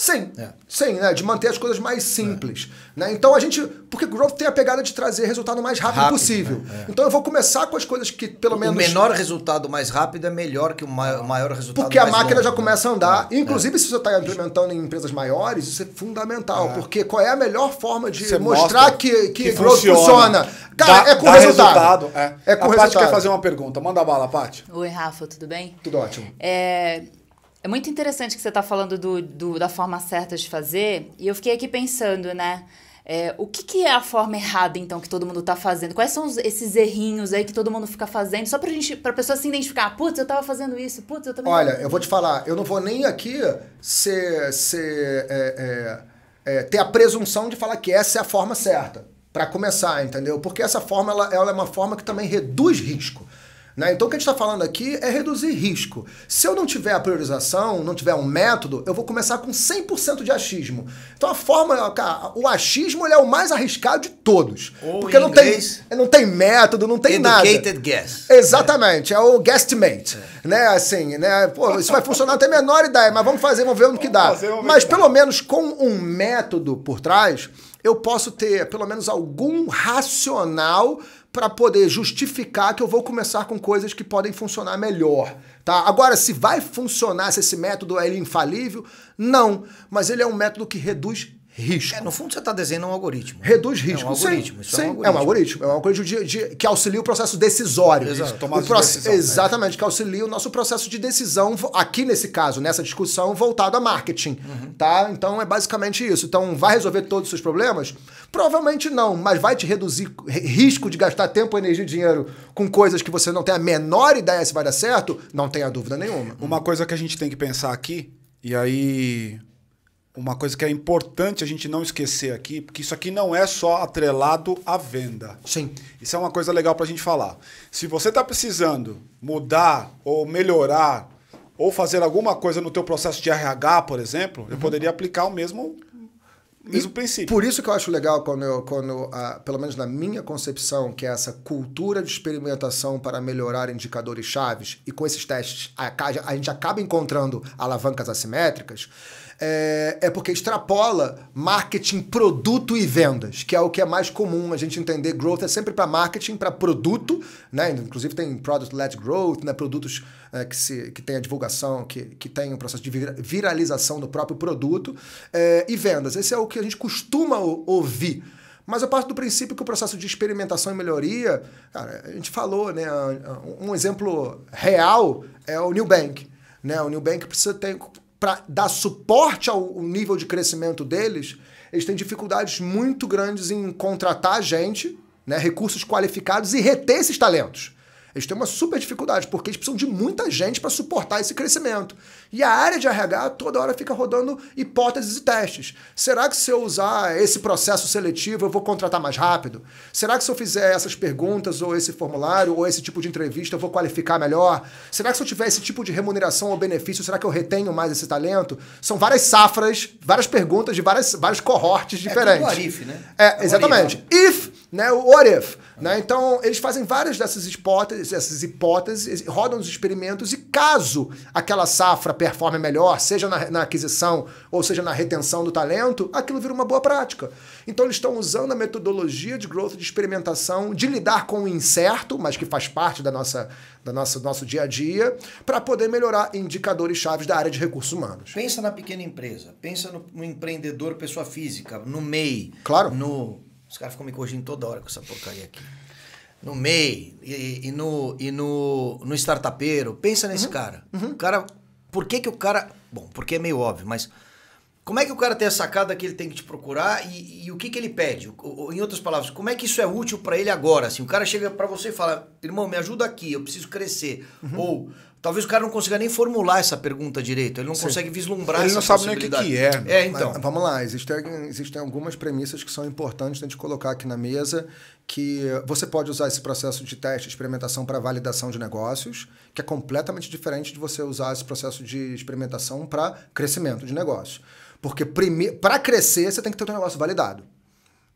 Sim, é. sim, né? De manter as coisas mais simples. É. Né? Então a gente. Porque growth tem a pegada de trazer resultado mais rápido, rápido possível. Né? É. Então eu vou começar com as coisas que, pelo menos. O menor resultado mais rápido é melhor que o maior, resultado Porque a máquina longo, já começa a né? andar. É, é. Inclusive, se você está implementando em empresas maiores, isso é fundamental. É. Porque qual é a melhor forma de você mostrar que, que, que growth funciona? funciona. Cara, dá, é com resultado. resultado. É, é com a resultado. Paty quer fazer uma pergunta. Manda bala, Paty. Oi, Rafa, tudo bem? Tudo ótimo. É, é muito interessante que você está falando do, do, da forma certa de fazer, e eu fiquei aqui pensando, né? É, o que, que, é a forma errada, então, que todo mundo está fazendo? Quais são os, esses errinhos aí que todo mundo fica fazendo? Só para gente, pra pessoa se identificar, putz, eu estava fazendo isso, putz, eu também. Olha, eu vou te falar, eu não vou nem aqui ser. ser é, é, é, ter a presunção de falar que essa é a forma certa. para começar, entendeu? Porque essa forma ela, ela é uma forma que também reduz risco. Né? Então o que a gente está falando aqui é reduzir risco. Se eu não tiver a priorização, não tiver um método, eu vou começar com 100% de achismo. Então a forma, cara, o achismo é o mais arriscado de todos. Ou porque não tem, não tem método, não tem educated nada. guess. Exatamente, é, é o guesstimate. É. Né? Assim, né? Pô, isso vai funcionar até menor ideia, mas vamos fazer, vamos ver o que dá. mas pelo menos com um método por trás, eu posso ter pelo menos algum racional para poder justificar que eu vou começar com coisas que podem funcionar melhor, tá? Agora, se vai funcionar, se esse método é infalível, não, mas ele é um método que reduz risco. É, no fundo, você está desenhando um algoritmo. Reduz risco. É um algoritmo. Sim, é sim. É, um algoritmo. é um algoritmo. É um algoritmo de, de, que auxilia o processo decisório. Exato. O de decisão, né? Exatamente, né? que auxilia o nosso processo de decisão, aqui nesse caso, nessa discussão, voltado a marketing. Uhum. Tá? Então, é basicamente isso. Então, vai resolver todos os seus problemas? Provavelmente não, mas vai te reduzir risco de gastar tempo, energia e dinheiro com coisas que você não tem a menor ideia se vai dar certo? Não tenha dúvida nenhuma. Uma coisa que a gente tem que pensar aqui, e aí uma coisa que é importante a gente não esquecer aqui, porque isso aqui não é só atrelado à venda. Sim. Isso é uma coisa legal para a gente falar. Se você está precisando mudar ou melhorar ou fazer alguma coisa no teu processo de RH, por exemplo, uhum. eu poderia aplicar o mesmo mesmo princípio. Por isso que eu acho legal quando, eu, quando a ah, pelo menos na minha concepção, que é essa cultura de experimentação para melhorar indicadores chaves e com esses testes a, a gente acaba encontrando alavancas assimétricas é, é porque extrapola marketing, produto e vendas, que é o que é mais comum a gente entender. Growth é sempre para marketing, para produto, né? Inclusive tem product-led growth, né? Produtos é, que, se, que tem a divulgação, que, que tem o um processo de viralização do próprio produto é, e vendas. Esse é o que a gente costuma ouvir. Mas eu parto do princípio que o processo de experimentação e melhoria, cara, a gente falou, né? Um exemplo real é o New Bank. Né? O New Bank precisa ter para dar suporte ao nível de crescimento deles, eles têm dificuldades muito grandes em contratar gente, né, recursos qualificados e reter esses talentos. Eles têm uma super dificuldade, porque eles precisam de muita gente para suportar esse crescimento. E a área de RH toda hora fica rodando hipóteses e testes. Será que se eu usar esse processo seletivo eu vou contratar mais rápido? Será que se eu fizer essas perguntas, ou esse formulário, ou esse tipo de entrevista eu vou qualificar melhor? Será que se eu tiver esse tipo de remuneração ou benefício, será que eu retenho mais esse talento? São várias safras, várias perguntas de várias, vários cohortes é diferentes. É tipo o né? É, é exatamente. Né? If né, o Oref. Né? Então, eles fazem várias dessas hipóteses, essas hipóteses, rodam os experimentos e caso aquela safra performe melhor, seja na, na aquisição ou seja na retenção do talento, aquilo vira uma boa prática. Então, eles estão usando a metodologia de growth de experimentação, de lidar com o incerto, mas que faz parte da nossa, da nossa, do nosso dia a dia, para poder melhorar indicadores chaves da área de recursos humanos. Pensa na pequena empresa, pensa no, no empreendedor pessoa física, no MEI, claro. no os caras ficam me corrigindo toda hora com essa porcaria aqui. No MEI e, e no, e no, no startupeiro, pensa nesse uhum. cara. Uhum. O cara. Por que, que o cara. Bom, porque é meio óbvio, mas. Como é que o cara tem a sacada que ele tem que te procurar e, e o que, que ele pede? O, em outras palavras, como é que isso é útil para ele agora? Assim, o cara chega para você e fala: irmão, me ajuda aqui, eu preciso crescer. Uhum. Ou Talvez o cara não consiga nem formular essa pergunta direito, ele não Sim. consegue vislumbrar ele essa Ele não sabe nem o que, que é. Né? É, então. Mas, vamos lá, existem, existem algumas premissas que são importantes a gente colocar aqui na mesa, que você pode usar esse processo de teste, experimentação para validação de negócios, que é completamente diferente de você usar esse processo de experimentação para crescimento de negócios. Porque para crescer, você tem que ter o um negócio validado.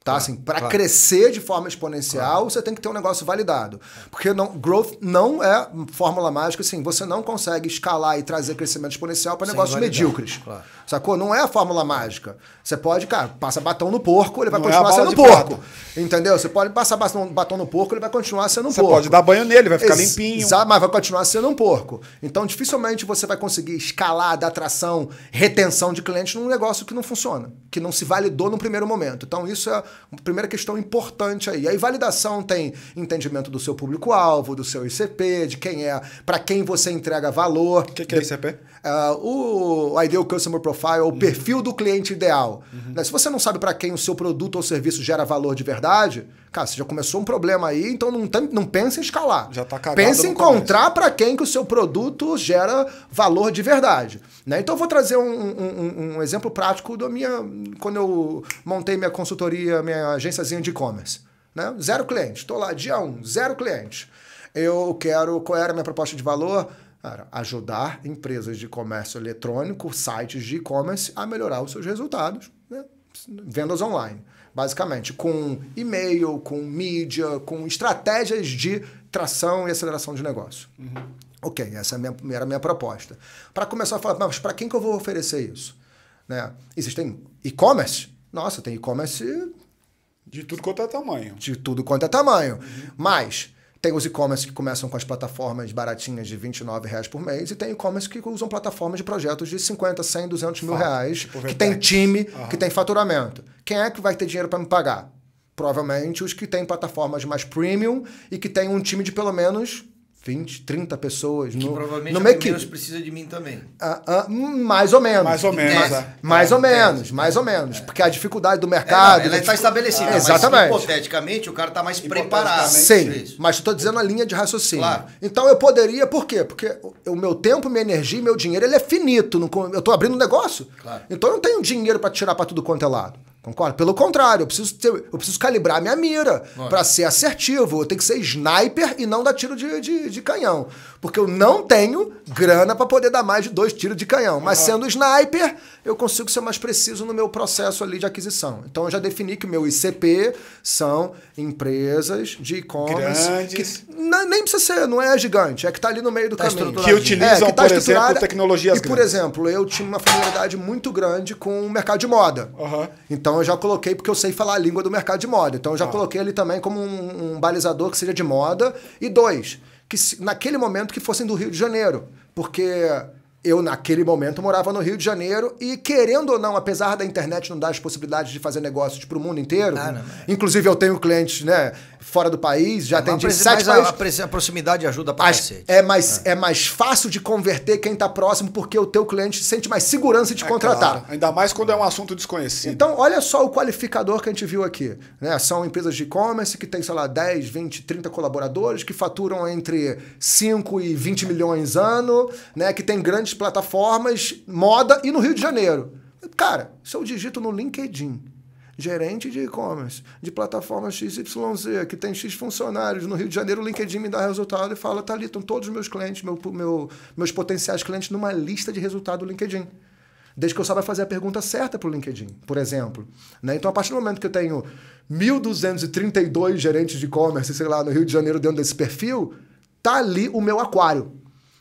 Tá? assim, para claro. crescer de forma exponencial, claro. você tem que ter um negócio validado. Porque não, growth não é fórmula mágica, assim, você não consegue escalar e trazer crescimento exponencial para negócios medíocres. Sacou? Não é a fórmula mágica. Você pode, cara, passa batom no porco, ele vai não é continuar é sendo porco. Prata. Entendeu? Você pode passar batom no porco, ele vai continuar sendo um você porco. Você pode dar banho nele, vai ficar Ex limpinho. Mas vai continuar sendo um porco. Então, dificilmente você vai conseguir escalar, dar atração, retenção de clientes num negócio que não funciona, que não se validou no primeiro momento. Então, isso é primeira questão importante aí. A validação tem entendimento do seu público-alvo, do seu ICP, de quem é, para quem você entrega valor. O que, que, é ICP? Uh, é, o Ideal Customer Profile, o uhum. perfil do cliente ideal. Uhum. Né, se você não sabe para quem o seu produto ou serviço gera valor de verdade, Cara, você já começou um problema aí, então não, tem, não pensa em escalar. Já tá cagado. Pensa em encontrar para quem que o seu produto gera valor de verdade. Né? Então eu vou trazer um, um, um exemplo prático da minha. Quando eu montei minha consultoria, minha agênciazinha de e-commerce. Né? Zero cliente. Estou lá, dia um, zero cliente. Eu quero. Qual era a minha proposta de valor? ajudar empresas de comércio eletrônico, sites de e-commerce, a melhorar os seus resultados, né? vendas online basicamente, com e-mail, com mídia, com estratégias de tração e aceleração de negócio. Uhum. Ok, essa é minha, era a minha proposta. Para começar a falar, mas para quem que eu vou oferecer isso? Né? Existem e-commerce? Nossa, tem e-commerce... De tudo quanto é tamanho. De tudo quanto é tamanho. Uhum. Mas tem os e-commerce que começam com as plataformas baratinhas de 29 reais por mês e tem e-commerce que usam plataformas de projetos de 50, 100, 200 mil reais, tipo que tem time, uhum. que tem faturamento. Quem é que vai ter dinheiro para me pagar? Provavelmente os que têm plataformas mais premium e que têm um time de pelo menos 20, 30 pessoas no, provavelmente numa equipe. Provavelmente precisa de mim também. Ah, ah, mais ou menos. Mais ou menos. Mais, é. mais é, ou é. menos, mais ou menos. Porque a dificuldade do mercado... É, ela está estabelecida, ah, exatamente. hipoteticamente o cara está mais preparado. Sim, mas estou dizendo a linha de raciocínio. Claro. Então eu poderia, por quê? Porque o meu tempo, minha energia e meu dinheiro ele é finito. eu estou abrindo um negócio. Claro. Então eu não tenho dinheiro para tirar para tudo quanto é lado. Concordo? Pelo contrário, eu preciso, ter, eu preciso calibrar minha mira para ser assertivo. Eu tenho que ser sniper e não dar tiro de, de, de canhão. Porque eu não tenho grana para poder dar mais de dois tiros de canhão. Mas sendo sniper, eu consigo ser mais preciso no meu processo ali de aquisição. Então eu já defini que o meu ICP são empresas de e-commerce. Que não, nem precisa ser, não é gigante, é que está ali no meio do tá caminho. Que utilizam, é, que tá por exemplo, tecnologias. E, grandes. por exemplo, eu tinha uma familiaridade muito grande com o mercado de moda. Uhum. Então eu já coloquei, porque eu sei falar a língua do mercado de moda. Então eu já uhum. coloquei ali também como um, um balizador que seja de moda. E dois, que se, naquele momento que fossem do Rio de Janeiro. Porque eu, naquele momento, morava no Rio de Janeiro e, querendo ou não, apesar da internet não dar as possibilidades de fazer negócios para o mundo inteiro, ah, não, mas... inclusive eu tenho clientes, né? fora do país, já é, atendi mas sete mas países. A, a, proximidade ajuda pra As, cacete. É mais, é. é. mais fácil de converter quem tá próximo, porque o teu cliente sente mais segurança de é contratar. Claro. Ainda mais quando é um assunto desconhecido. Então, olha só o qualificador que a gente viu aqui. Né? São empresas de e-commerce que tem, sei lá, 10, 20, 30 colaboradores, que faturam entre 5 e 20 milhões ano, né? que tem grandes plataformas, moda e no Rio de Janeiro. Cara, se eu digito no LinkedIn gerente de e-commerce, de plataforma XYZ, que tem X funcionários. No Rio de Janeiro, o LinkedIn me dá resultado e fala: tá ali, estão todos os meus clientes, meu, meu, meus potenciais clientes, numa lista de resultado do LinkedIn. Desde que eu saiba fazer a pergunta certa para o LinkedIn, por exemplo. Né? Então, a partir do momento que eu tenho 1.232 gerentes de e-commerce, sei lá, no Rio de Janeiro, dentro desse perfil, tá ali o meu aquário,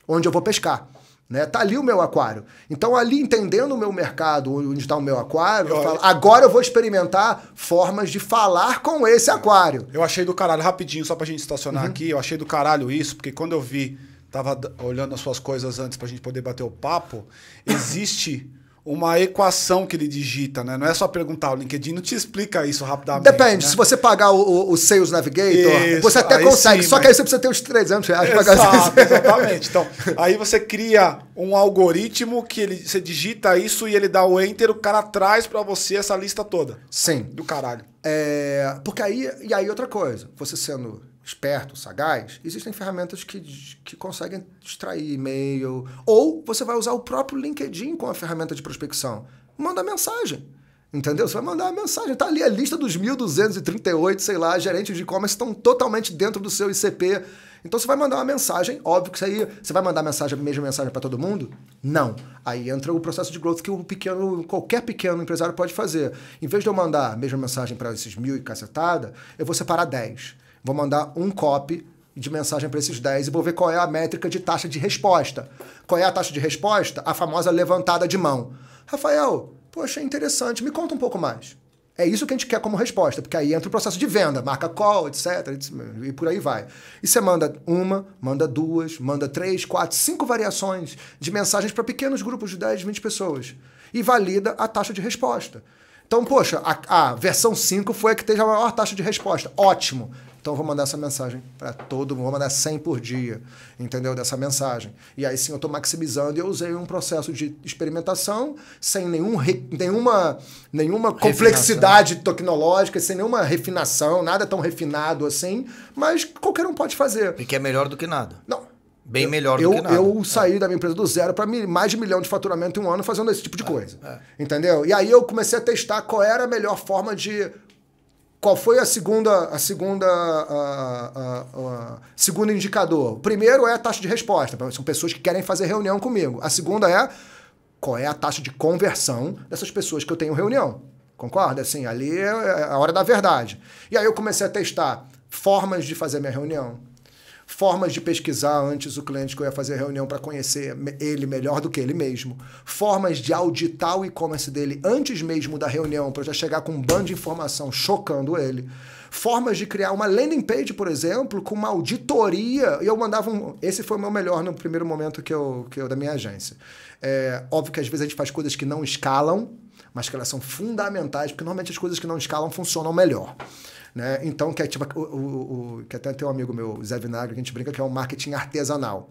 onde eu vou pescar. Né? Tá ali o meu aquário. Então, ali entendendo o meu mercado, onde está o meu aquário, eu falo, agora eu vou experimentar formas de falar com esse é. aquário. Eu achei do caralho, rapidinho, só pra gente estacionar uhum. aqui, eu achei do caralho isso, porque quando eu vi, tava olhando as suas coisas antes pra gente poder bater o papo, existe uma equação que ele digita, né? Não é só perguntar, o LinkedIn não te explica isso rapidamente. Depende, né? se você pagar o, o Sales Navigator, isso, você até consegue, sim, só mas... Né? que aí você precisa ter uns 300 reais para pagar Exatamente. então, aí você cria um algoritmo que ele, você digita isso e ele dá o enter, o cara traz para você essa lista toda. Sim. Do caralho. É, porque aí, e aí outra coisa, você sendo esperto, sagaz, existem ferramentas que, que conseguem extrair e-mail. Ou você vai usar o próprio LinkedIn com a ferramenta de prospecção. Manda mensagem. Entendeu? Você vai mandar uma mensagem. Tá ali a lista dos 1.238, sei lá, gerentes de e-commerce estão totalmente dentro do seu ICP. Então você vai mandar uma mensagem, óbvio que isso aí, você vai mandar mensagem, a mesma mensagem para todo mundo? Não. Aí entra o processo de growth que o pequeno, qualquer pequeno empresário pode fazer. Em vez de eu mandar a mesma mensagem para esses mil e cacetada, eu vou separar 10. Vou mandar um copy de mensagem para esses 10 e vou ver qual é a métrica de taxa de resposta. Qual é a taxa de resposta? A famosa levantada de mão. Rafael, poxa, é interessante, me conta um pouco mais. É isso que a gente quer como resposta, porque aí entra o processo de venda, marca call, etc, e por aí vai. E você manda uma, manda duas, manda três, quatro, cinco variações de mensagens para pequenos grupos de 10, 20 pessoas. E valida a taxa de resposta. Então, poxa, a, a versão 5 foi a que teve a maior taxa de resposta. Ótimo. Então, eu vou mandar essa mensagem para todo mundo, vou mandar 100 por dia, entendeu? Dessa mensagem. E aí sim eu estou maximizando. Eu usei um processo de experimentação sem nenhum, nenhuma, nenhuma complexidade tecnológica, sem nenhuma refinação, nada tão refinado assim, mas qualquer um pode fazer. E que é melhor do que nada. Não, Bem melhor eu, do que nada. Eu é. saí é. da minha empresa do zero para mais de milhão de faturamento em um ano fazendo esse tipo de é, coisa. é. Entendeu? E aí eu comecei a testar qual era a melhor forma de qual foi a segunda, a segunda, a, a, a, segundo indicador? O primeiro é a taxa de resposta. São pessoas que querem fazer reunião comigo. A segunda é qual é a taxa de conversão dessas pessoas que eu tenho reunião. Concorda? Assim, ali é, é a hora da verdade. E aí eu comecei a testar formas de fazer minha reunião formas de pesquisar antes o cliente que eu ia fazer a reunião para conhecer ele melhor do que ele mesmo, formas de auditar o e-commerce dele antes mesmo da reunião para já chegar com um bando de informação chocando ele, formas de criar uma landing page, por exemplo, com uma auditoria. E eu mandava um. Esse foi o meu melhor no primeiro momento que eu, que eu da minha agência. É, óbvio que às vezes a gente faz coisas que não escalam, mas que elas são fundamentais, porque normalmente as coisas que não escalam funcionam melhor. Né? Então, que é tipo, o, o, o, que até tem um amigo meu, Zé Vinagre, que a gente brinca que é um marketing artesanal.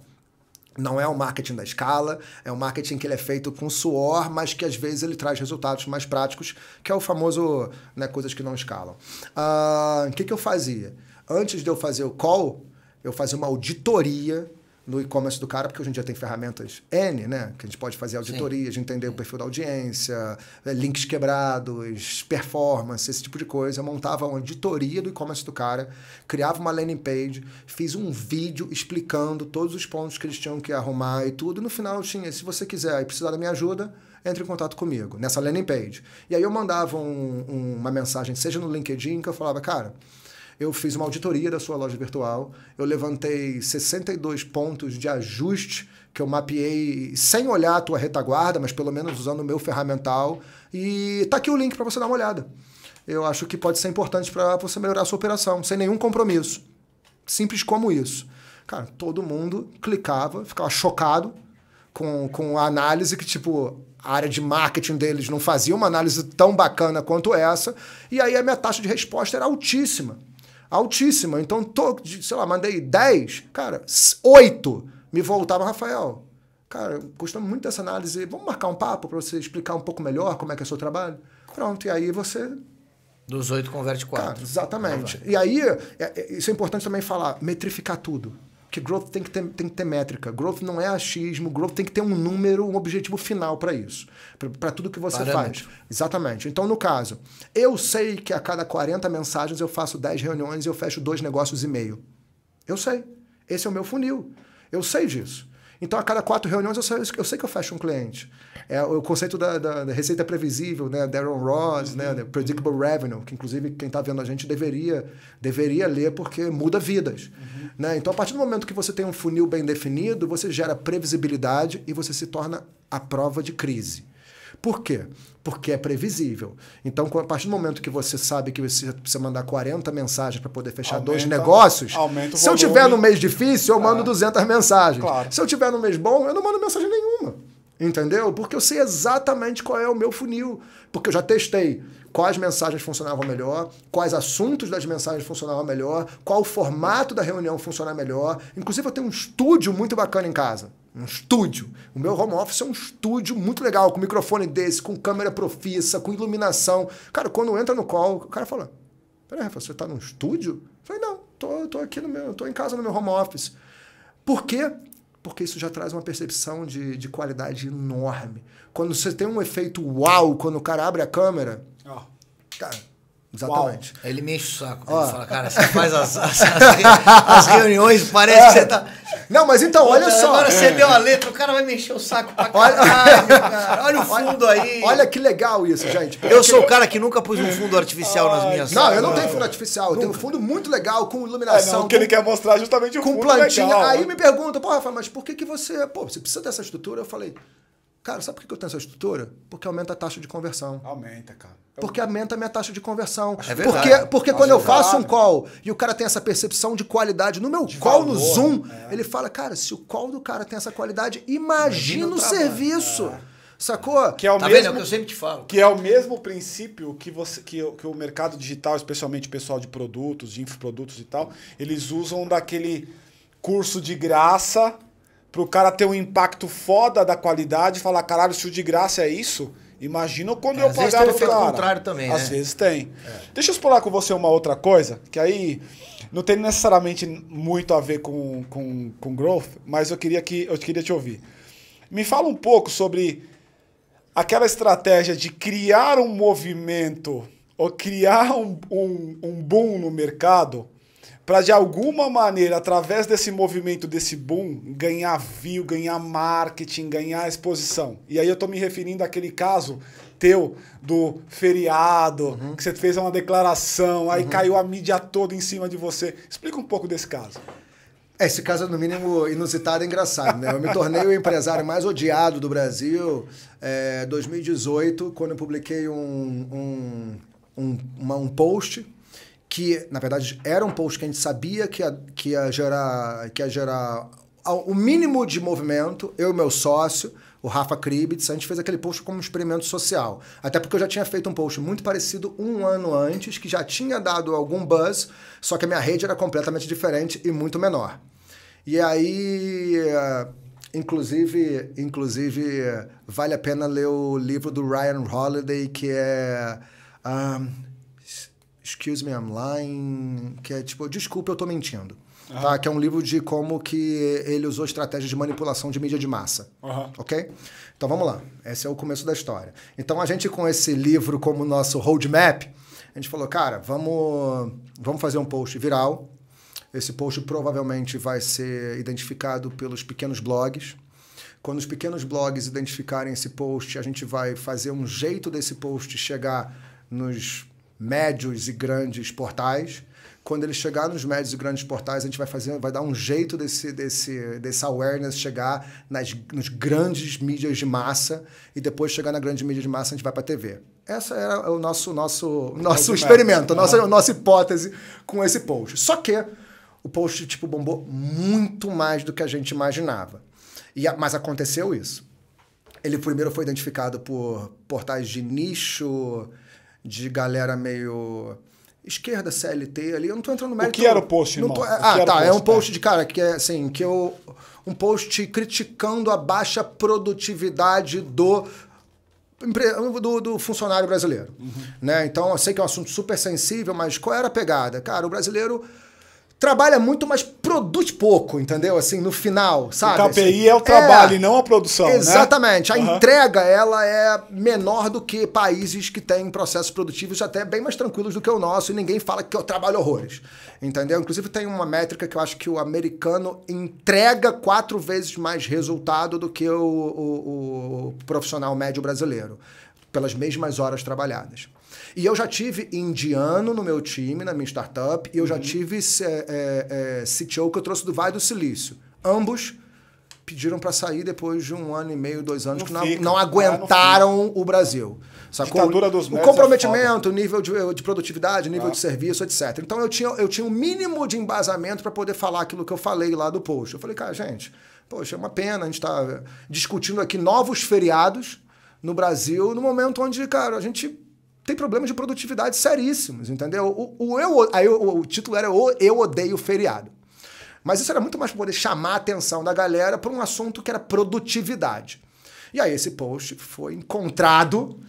Não é um marketing da escala, é um marketing que ele é feito com suor, mas que às vezes ele traz resultados mais práticos, que é o famoso né, coisas que não escalam. Ah, o uh, que, que eu fazia? Antes de eu fazer o call, eu fazia uma auditoria no e-commerce do cara, porque hoje em dia tem ferramentas N, né? Que a gente pode fazer auditorias, entender o perfil da audiência, é, links quebrados, performance, esse tipo de coisa. Eu montava uma auditoria do e-commerce do cara, criava uma landing page, fiz um vídeo explicando todos os pontos que eles tinham que arrumar e tudo. E no final tinha, se você quiser e precisar da minha ajuda, entre em contato comigo, nessa landing page. E aí eu mandava um, um, uma mensagem, seja no LinkedIn, que eu falava, cara eu fiz uma auditoria da sua loja virtual, eu levantei 62 pontos de ajuste que eu mapeei sem olhar a tua retaguarda, mas pelo menos usando o meu ferramental. E tá aqui o link para você dar uma olhada. Eu acho que pode ser importante para você melhorar a sua operação, sem nenhum compromisso. Simples como isso. Cara, todo mundo clicava, ficava chocado com, com a análise que, tipo, a área de marketing deles não fazia uma análise tão bacana quanto essa, e aí a minha taxa de resposta era altíssima altíssima. Então, tô, sei lá, mandei 10, cara, 8 me voltava, Rafael. Cara, gostamos muito dessa análise. Vamos marcar um papo para você explicar um pouco melhor como é que é o seu trabalho? Pronto, e aí você. Dos oito converte quatro. Cara, exatamente. Ah, e aí, é, é, isso é importante também falar, metrificar tudo. Porque growth tem que, ter, tem que ter métrica. Growth não é achismo, growth tem que ter um número, um objetivo final para isso. Para tudo que você Parâmetro. faz. Exatamente. Então, no caso, eu sei que a cada 40 mensagens eu faço 10 reuniões e eu fecho dois negócios e meio. Eu sei. Esse é o meu funil. Eu sei disso. Então, a cada quatro reuniões, eu, sei, eu sei que eu fecho um cliente. É o conceito da, da, da receita previsível, né? Darren Ross, né? uhum. né? Predictable Revenue, que inclusive quem está vendo a gente deveria, deveria ler porque muda vidas. Uhum. Né? Então, a partir do momento que você tem um funil bem definido, você gera previsibilidade e você se torna a prova de crise. Por quê? porque é previsível. Então, a partir do momento que você sabe que você precisa mandar 40 mensagens para poder fechar aumenta, dois negócios, se eu tiver no mês difícil, eu é. mando é. 200 mensagens. Claro. Se eu tiver no mês bom, eu não mando mensagem nenhuma. Entendeu? Porque eu sei exatamente qual é o meu funil. Porque eu já testei quais mensagens funcionavam melhor, quais assuntos das mensagens funcionavam melhor, qual o formato da reunião funcionava melhor. Inclusive, eu tenho um estúdio muito bacana em casa. Um estúdio. O meu home office é um estúdio muito legal, com microfone desse, com câmera profissa, com iluminação. Cara, quando entra no call, o cara fala: Peraí, você tá num estúdio? Eu falei: Não, tô, tô aqui no meu, tô em casa no meu home office. Por quê? Porque isso já traz uma percepção de, de qualidade enorme. Quando você tem um efeito uau, quando o cara abre a câmera. Oh. Cara, Exatamente. Uau. Ele mexe o saco. Ele fala, cara, você faz as, as, as reuniões, parece é. que você tá. É. Não, mas então, olha só. Agora você é. deu a letra, o cara vai mexer o saco pra caralho, cara. Olha o fundo aí. Olha que legal isso, gente. Porque... Eu sou o cara que nunca pus um fundo artificial nas minhas Não, salas. eu não tenho fundo artificial. Eu tenho um fundo muito legal, com iluminação. É, não, o que ele quer mostrar é justamente o com fundo plantinha. Legal, aí me pergunta, porra, Rafa, mas por que, que você. Pô, você precisa dessa estrutura? Eu falei, Cara, sabe por que eu tenho essa estrutura? Porque aumenta a taxa de conversão. Aumenta, cara. Eu... Então, porque aumenta a minha taxa de conversão. É verdade. Porque, porque quando eu é faço um call e o cara tem essa percepção de qualidade, no meu de call valor, no Zoom, é. ele fala, cara, se o call do cara tem essa qualidade, imagina, imagina o, o serviço. É. Sacou? Que é o tá mesmo, vendo? É o que eu sempre te falo. Que é o mesmo princípio que, você, que, que o mercado digital, especialmente o pessoal de produtos, de infoprodutos e tal, eles usam daquele curso de graça pro cara ter um impacto foda da qualidade e falar, caralho, se o de graça é isso, imagina quando é, eu pagar o cara. contrário também, Às né? vezes tem. É. Deixa eu explorar com você uma outra coisa, que aí não tem necessariamente muito a ver com, com, com growth, mas eu queria, que, eu queria te ouvir. Me fala um pouco sobre aquela estratégia de criar um movimento ou criar um, um, um boom no mercado para de alguma maneira, através desse movimento, desse boom, ganhar view, ganhar marketing, ganhar exposição. E aí eu tô me referindo àquele caso teu do feriado, uhum. que você fez uma declaração, aí uhum. caiu a mídia toda em cima de você. Explica um pouco desse caso. É, esse caso é, no mínimo, inusitado e engraçado, né? Eu me tornei o empresário mais odiado do Brasil em é, 2018, quando eu publiquei um, um, um, uma, um post que, na verdade, era um post que a gente sabia que ia, que ia gerar, que ia gerar o mínimo de movimento, eu e meu sócio, o Rafa Kribitz, a gente fez aquele post como um experimento social. Até porque eu já tinha feito um post muito parecido um ano antes, que já tinha dado algum buzz, só que a minha rede era completamente diferente e muito menor. E aí, eh, inclusive, inclusive eh, vale a pena ler o livro do Ryan Holiday, que é... Um, Excuse Me, I'm Lying, que é tipo, desculpa, eu tô mentindo. Uhum. Tá? Que é um livro de como que ele usou estratégias de manipulação de mídia de massa. Uhum. Ok? Então vamos lá. Esse é o começo da história. Então a gente, com esse livro como nosso roadmap, a gente falou, cara, vamos, vamos fazer um post viral. Esse post provavelmente vai ser identificado pelos pequenos blogs. Quando os pequenos blogs identificarem esse post, a gente vai fazer um jeito desse post chegar nos médios e grandes portais. Quando ele chegar nos médios e grandes portais, a gente vai fazer, vai dar um jeito desse, desse, desse awareness chegar nas nos grandes mídias de massa e depois chegar na grande mídia de massa a gente vai para a TV. Essa era o nosso nosso nosso experimento, a nossa, a nossa hipótese com esse post. Só que o post tipo bombou muito mais do que a gente imaginava. E mas aconteceu isso. Ele primeiro foi identificado por portais de nicho, de galera meio esquerda, CLT ali. Eu não tô entrando no mérito. O que era o post, irmão? Tô... ah, tá. Post, é um post de cara que é assim, que eu um post criticando a baixa produtividade do do, do funcionário brasileiro, uhum. né? Então, eu sei que é um assunto super sensível, mas qual era a pegada? Cara, o brasileiro trabalha muito, mas produz pouco, entendeu? Assim, no final, sabe? O KPI assim, é o trabalho é, e não a produção, né? Exatamente. Né? A uhum. entrega, ela é menor do que países que têm processos produtivos até bem mais tranquilos do que o nosso e ninguém fala que eu trabalho horrores, entendeu? Inclusive tem uma métrica que eu acho que o americano entrega quatro vezes mais resultado do que o, o, o profissional médio brasileiro, pelas mesmas horas trabalhadas. E eu já tive indiano no meu time, na minha startup, e eu uhum. já tive é, é, CTO que eu trouxe do Vale do Silício. Ambos pediram para sair depois de um ano e meio, dois anos, não que não, fica, não ah, aguentaram não o Brasil. Sacou? Ditadura dos o é comprometimento, é o nível de, de, produtividade, nível ah. de serviço, etc. Então eu tinha, eu tinha um mínimo de embasamento para poder falar aquilo que eu falei lá do post. Eu falei, cara, gente, poxa, é uma pena, a gente está discutindo aqui novos feriados no Brasil, no momento onde, cara, a gente tem problemas de produtividade seríssimos, entendeu? O, o eu, aí o, o, título era o Eu Odeio Feriado. Mas isso era muito mais para poder chamar a atenção da galera para um assunto que era produtividade. E aí esse post foi encontrado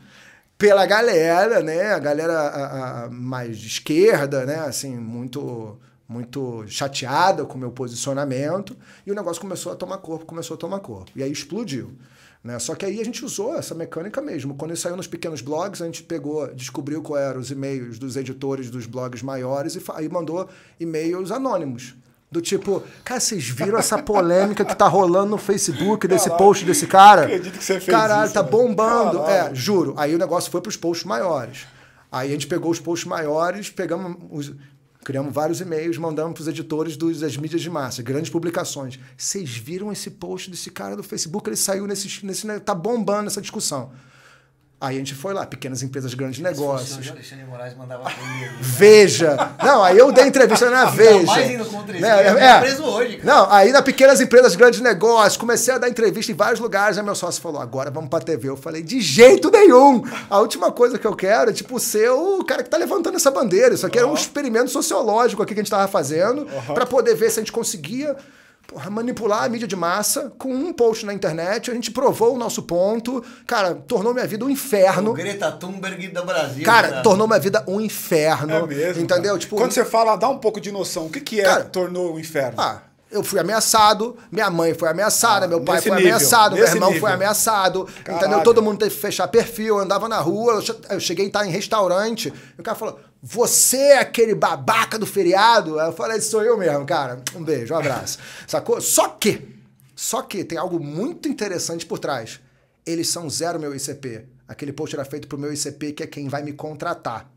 pela galera, né? A galera a, a mais de esquerda, né? Assim, muito muito chateada com o meu posicionamento. E o negócio começou a tomar corpo, começou a tomar corpo. E aí explodiu. Né? Só que aí a gente usou essa mecânica mesmo. Quando ele saiu nos pequenos blogs, a gente pegou, descobriu quais eram os e-mails dos editores dos blogs maiores e aí mandou e-mails anônimos. Do tipo, cara, vocês viram essa polêmica que tá rolando no Facebook desse Caralho, post desse cara? Acredito que você fez Caralho, isso, tá bombando. É, Caralho. É, juro. Aí o negócio foi pros posts maiores. Aí a gente pegou os posts maiores, pegamos os, Criamos vários e-mails, mandamos para os editores dos, das mídias de massa, grandes publicações. Vocês viram esse post desse cara do Facebook? Ele saiu nesse, nesse. Né, tá bombando essa discussão. Aí a gente foi lá, pequenas empresas, grandes Esse negócios. O Alexandre Moraes mandava comigo, Né? Veja! Não, aí eu dei entrevista na [LAUGHS] Veja. Não, mais indo contra né? é. Tá preso hoje. Cara. Não, aí na pequenas empresas, grandes negócios, comecei a dar entrevista em vários lugares. Aí meu sócio falou, agora vamos pra TV. Eu falei, de jeito nenhum! A última coisa que eu quero é, tipo, ser o cara que tá levantando essa bandeira. Isso aqui uhum. era um experimento sociológico aqui que a gente tava fazendo, uhum. para poder ver se a gente conseguia porra, manipular a mídia de massa com um post na internet. A gente provou o nosso ponto. Cara, tornou minha vida um inferno. O Greta Thunberg do Brasil. Cara, tornou minha vida um inferno. É mesmo. Entendeu? Tipo, Quando você fala, dá um pouco de noção. O que, que é cara, tornou um inferno? Ah, eu fui ameaçado, minha mãe foi ameaçada, ah, meu pai foi nível, ameaçado, meu irmão nível. foi ameaçado, Caralho. entendeu? Todo mundo teve que fechar perfil, eu andava na rua, eu cheguei a estar em restaurante, o cara falou, você é aquele babaca do feriado? Eu falei, sou eu mesmo, cara. Um beijo, um abraço. [LAUGHS] Sacou? Só que, só que tem algo muito interessante por trás. Eles são zero meu ICP. Aquele post era feito pro meu ICP, que é quem vai me contratar.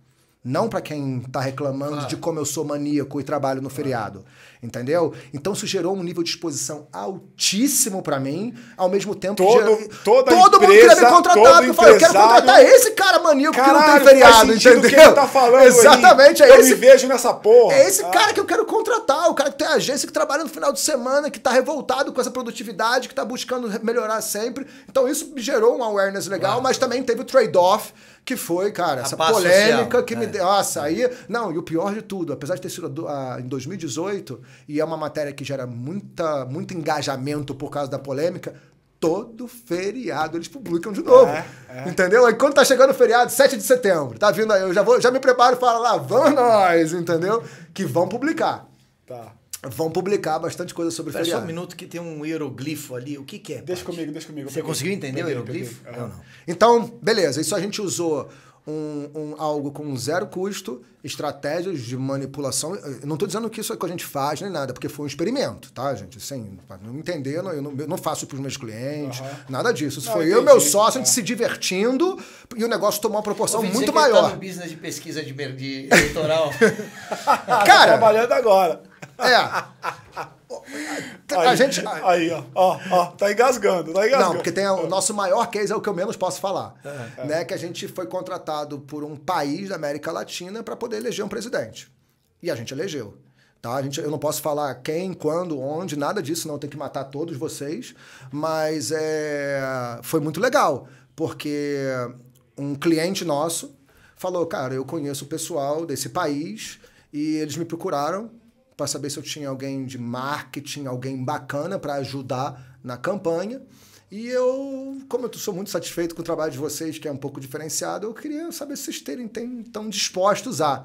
Não para quem está reclamando de como eu sou maníaco e trabalho no feriado. Entendeu? Então isso gerou um nível de exposição altíssimo para mim, ao mesmo tempo todo, que. Ger... Toda todo empresa, mundo queria me contratar, eu falei, eu quero contratar esse cara maníaco Caralho, que não tem feriado, faz entendeu? Que ele tá falando Exatamente, aí. é eu esse. Eu me vejo nessa porra. É esse ah. cara que eu quero contratar, o cara que tem agência que trabalha no final de semana, que tá revoltado com essa produtividade, que tá buscando melhorar sempre. Então isso gerou um awareness legal, mas também teve o trade-off que foi, cara, essa polêmica social. que é. me deu. Nossa, aí. Não, e o pior de tudo, apesar de ter sido a, a, em 2018, e é uma matéria que gera muita, muito engajamento por causa da polêmica, todo feriado eles publicam de novo. É, é. Entendeu? Aí quando tá chegando o feriado, 7 de setembro, tá vindo aí, eu já vou, já me preparo e falo lá, vamos nós, entendeu? Que vão publicar. Tá vão publicar bastante coisa sobre Pera feriado. só um minuto que tem um hieroglifo ali. O que, que é? Deixa comigo, deixa comigo. Você conseguiu entender peguei, o hieroglifo? Uhum. Não, não. Então, beleza. Isso a gente usou um, um, algo com zero custo, estratégias de manipulação. Eu não estou dizendo que isso é que a gente faz nem nada, porque foi um experimento, tá, gente? Assim, não entender, não, eu não, eu não faço para os meus clientes, uhum. nada disso. Isso não, foi eu e meu sócio, a gente é. se divertindo e o negócio tomou uma proporção Ouvi muito tá maior. Que tá no business de pesquisa de, de eleitoral. [LAUGHS] [LAUGHS] Tá Cara, trabalhando agora. É. é. Tá, a, aí, gente. Aí, ó, ó, ó, tá engasgando, tá engasgando. Não, porque tem o nosso maior case é o que eu menos posso falar. É, é. Né? Que a gente foi contratado por um país da América Latina para poder eleger um presidente. E a gente elegeu. Tá? A gente, eu não posso falar quem, quando, onde, nada disso, não. Tem que matar todos vocês. Mas é, foi muito legal, porque um cliente nosso falou: Cara, eu conheço o pessoal desse país e eles me procuraram para saber se eu tinha alguém de marketing, alguém bacana para ajudar na campanha. E eu, como eu sou muito satisfeito com o trabalho de vocês, que é um pouco diferenciado, eu queria saber se vocês terem, tão estão dispostos a.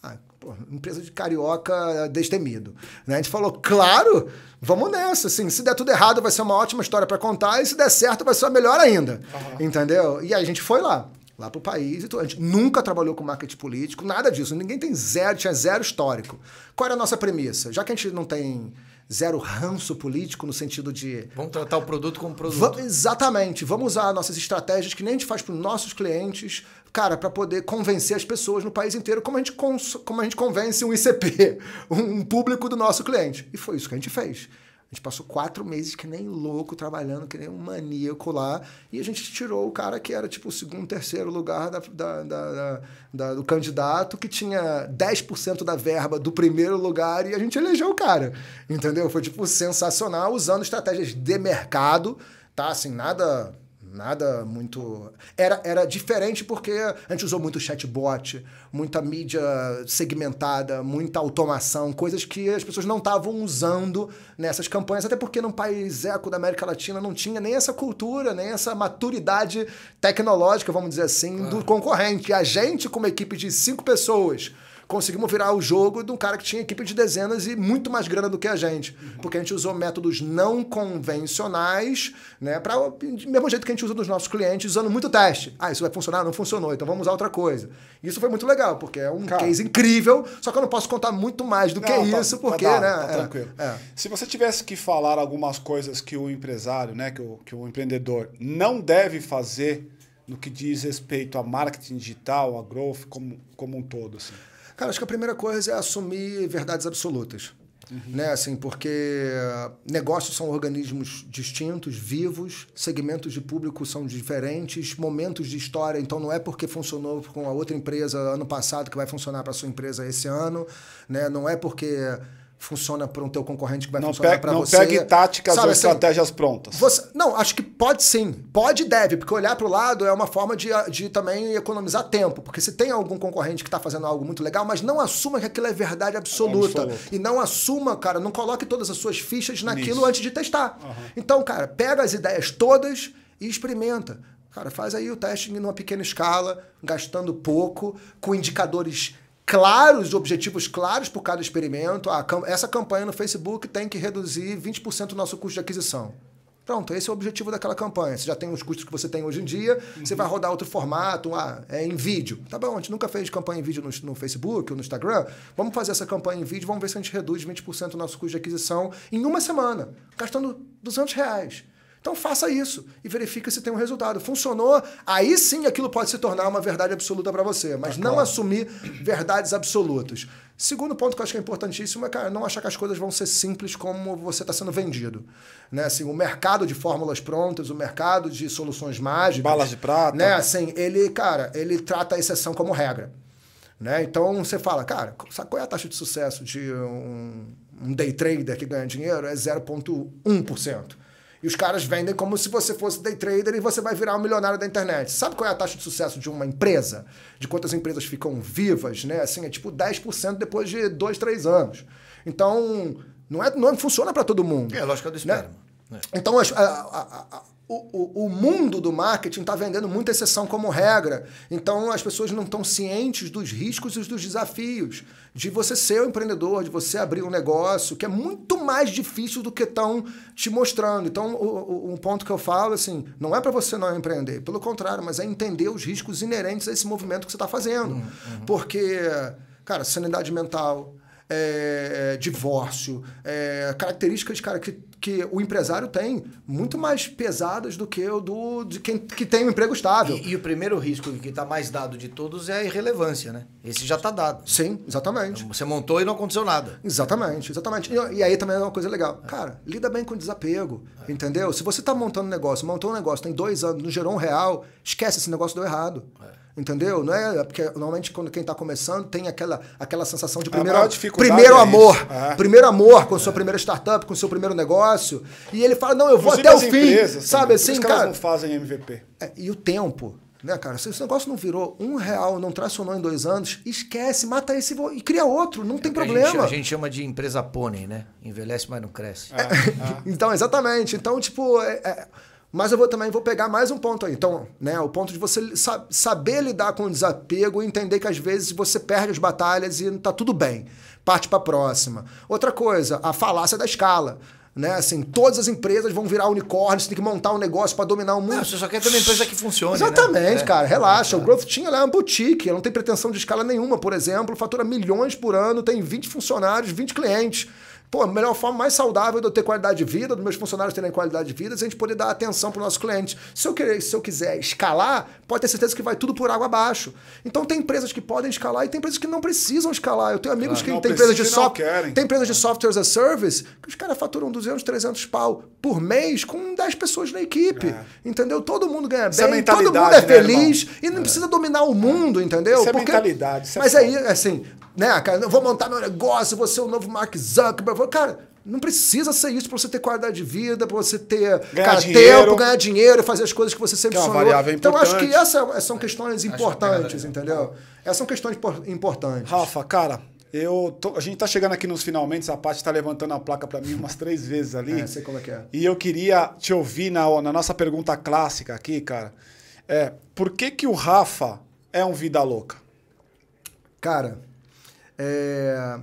Ah, pô, empresa de carioca é destemido. Né? A gente falou, claro, vamos nessa. Assim, se der tudo errado, vai ser uma ótima história para contar, e se der certo, vai ser a melhor ainda. Uhum. Entendeu? E aí a gente foi lá lá pro país e tudo. A gente nunca trabalhou com marketing político, nada disso. Ninguém tem zero, tinha zero histórico. Qual era a nossa premissa? Já que a gente não tem zero ranço político no sentido de. Vamos tratar o produto como produto. exatamente. Vamos usar nossas estratégias que nem a gente faz para os nossos clientes, cara, para poder convencer as pessoas no país inteiro como a gente, como a gente convence um ICP, [LAUGHS] um público do nosso cliente. E foi isso que a gente fez. A gente passou quatro meses que nem louco, trabalhando que nem um maníaco lá. E a gente tirou o cara que era, tipo, o segundo, terceiro lugar da, da, da, da do candidato, que tinha 10% da verba do primeiro lugar, e a gente elegeu o cara. Entendeu? Foi, tipo, sensacional, usando estratégias de mercado, tá? Assim, nada Nada muito. Era, era diferente porque a gente usou muito chatbot, muita mídia segmentada, muita automação, coisas que as pessoas não estavam usando nessas campanhas, até porque num país eco da América Latina não tinha nem essa cultura, nem essa maturidade tecnológica, vamos dizer assim, claro. do concorrente. E a gente, como equipe de cinco pessoas, conseguimos virar o jogo de um cara que tinha equipe de dezenas e muito mais grana do que a gente. Uhum. Porque a gente usou métodos não convencionais, né? Pra, do mesmo jeito que a gente usa nos nossos clientes, usando muito teste. Ah, isso vai funcionar? Não funcionou, então vamos usar outra coisa. Isso foi muito legal, porque é um cara, case incrível, só que eu não posso contar muito mais do não, que tá, isso, tá porque, tá, né? Tá é, tranquilo. É. Se você tivesse que falar algumas coisas que o empresário, né, que o, que o empreendedor não deve fazer no que diz respeito a marketing digital, a growth como, como um todo? Assim. Cara, acho que a primeira coisa é assumir verdades absolutas. Uhum. Né? Assim, porque negócios são organismos distintos, vivos, segmentos de público são diferentes, momentos de história. Então, não é porque funcionou com a outra empresa ano passado que vai funcionar para a sua empresa esse ano. Né? Não é porque funciona para um teu concorrente que vai não funcionar para você. Não pegue táticas Sabe, ou assim, estratégias prontas. Você, não, acho que Pode sim, pode e deve, porque olhar para o lado é uma forma de, de também economizar tempo. Porque se tem algum concorrente que está fazendo algo muito legal, mas não assuma que aquilo é verdade absoluta. Absoluto. E não assuma, cara, não coloque todas as suas fichas naquilo Nisso. antes de testar. Uhum. Então, cara, pega as ideias todas e experimenta. Cara, faz aí o teste em uma pequena escala, gastando pouco, com indicadores claros, objetivos claros por cada experimento. Ah, essa campanha no Facebook tem que reduzir 20% do nosso custo de aquisição. Pronto, esse é o objetivo daquela campanha. Você já tem os custos que você tem hoje em dia, uhum. você vai rodar outro formato, ah, é em vídeo. Tá bom, a gente nunca fez campanha em vídeo no, no Facebook ou no Instagram. Vamos fazer essa campanha em vídeo, vamos ver se a gente reduz 20% o nosso custo de aquisição em uma semana, gastando 200 reais. Então faça isso e verifique se tem um resultado. Funcionou, aí sim aquilo pode se tornar uma verdade absoluta para você, mas tá não claro. assumir verdades absolutas. Segundo ponto que eu acho que é importantíssimo é, cara, não achar que as coisas vão ser simples como você está sendo vendido. Né? Assim, o mercado de fórmulas prontas, o mercado de soluções mágicas. Balas de prata. Né? Assim, ele, cara, ele trata a exceção como regra. Né? Então você fala, cara, qual é a taxa de sucesso de um, um day trader que ganha dinheiro? É 0,1%. E os caras vendem como se você fosse day trader e você vai virar um milionário da internet. Sabe qual é a taxa de sucesso de uma empresa? De quantas empresas ficam vivas, né? Assim, é tipo 10% depois de dois três anos. Então, não, é, não funciona para todo mundo. É a lógica do né? esperma. Né? É. Então, a, a, a, o, o, o, mundo do marketing está vendendo muita exceção como regra. Então as pessoas não estão cientes dos riscos e dos desafios de você ser um empreendedor, de você abrir um negócio, que é muito mais difícil do que estão te mostrando. Então, o, um ponto que eu falo assim, não é para você não empreender, pelo contrário, mas é entender os riscos inerentes a esse movimento que você está fazendo. Uhum, uhum. Porque, cara, sanidade mental, é, é divórcio, é, características, cara, que que o empresário tem muito mais pesadas do que o do, de quem que tem um emprego estável. E, e o primeiro risco que está mais dado de todos é a irrelevância, né? Esse já está dado. Sim, exatamente. Você montou e não aconteceu nada. Exatamente, exatamente. E, e aí também é uma coisa legal. É. Cara, lida bem com desapego, é. entendeu? Se você está montando um negócio, montou um negócio, tem dois anos, não gerou um real, esquece, esse negócio deu errado. É. Entendeu? Não é, é porque normalmente quando quem está começando tem aquela, aquela sensação de é primeiro, primeiro é amor. É. Primeiro amor com é. sua primeira startup, com seu primeiro negócio negócio. E ele fala, não, eu vou Inclusive até o empresas, fim. sabe assim, cara? não fazem MVP. É, e o tempo. Né, cara? Se esse negócio não virou um real, não tracionou em dois anos, esquece, mata esse e cria outro, não é tem problema. A gente, a gente, chama de empresa pônei, né? Envelhece, mas não cresce. É, é. [LAUGHS] então, exatamente. Então, tipo. É, é, mas eu vou também vou pegar mais um ponto aí. Então, né, o ponto de você saber lidar com o desapego e entender que às vezes você perde as batalhas e tá tudo bem. Parte para a próxima. Outra coisa, a falácia da escala né? Assim, todas as empresas vão virar unicórnio, você tem que montar um negócio para dominar o mundo. Não, você só quer ter uma empresa que funcione. Né? Exatamente, né? cara. É. Relaxa. É. O Growth tinha lá é uma boutique, ela não tem pretensão de escala nenhuma, por exemplo, fatura milhões por ano, tem 20 funcionários, 20 clientes. Pô, a melhor forma mais saudável de eu ter qualidade de vida, dos meus funcionários terem qualidade de vida, é a gente poder dar atenção para o nosso cliente. Se eu, querer, se eu quiser escalar, pode ter certeza que vai tudo por água abaixo. Então tem empresas que podem escalar e tem empresas que não precisam escalar. Eu tenho amigos claro, ah, que têm empresas de só, Tem empresas de software as a service que os caras faturam 200, 300 pau por mês com 10 pessoas na equipe. É. Entendeu? Todo mundo ganha é bem, todo mundo é né, feliz né, e não é. precisa dominar o mundo, entendeu? Isso é Porque... mentalidade. Isso é Mas foda. aí, assim, né, cara, eu vou montar meu negócio, vou ser o novo Mark Zuckerberg. Cara, não precisa ser isso para você ter qualidade de vida, para você ter ganhar cara, dinheiro, tempo, ganhar dinheiro, fazer as coisas que você sempre que é uma sonhou. Importante. Então acho que é, é, é, essas são questões importantes, que entendeu? Essas são questões importantes. Rafa, cara, eu tô, a gente tá chegando aqui nos finalmente, a parte tá levantando a placa para mim umas três vezes ali. É, sei como é que é. E eu queria te ouvir na, na nossa pergunta clássica aqui, cara. É, por que que o Rafa é um vida louca? Cara, é...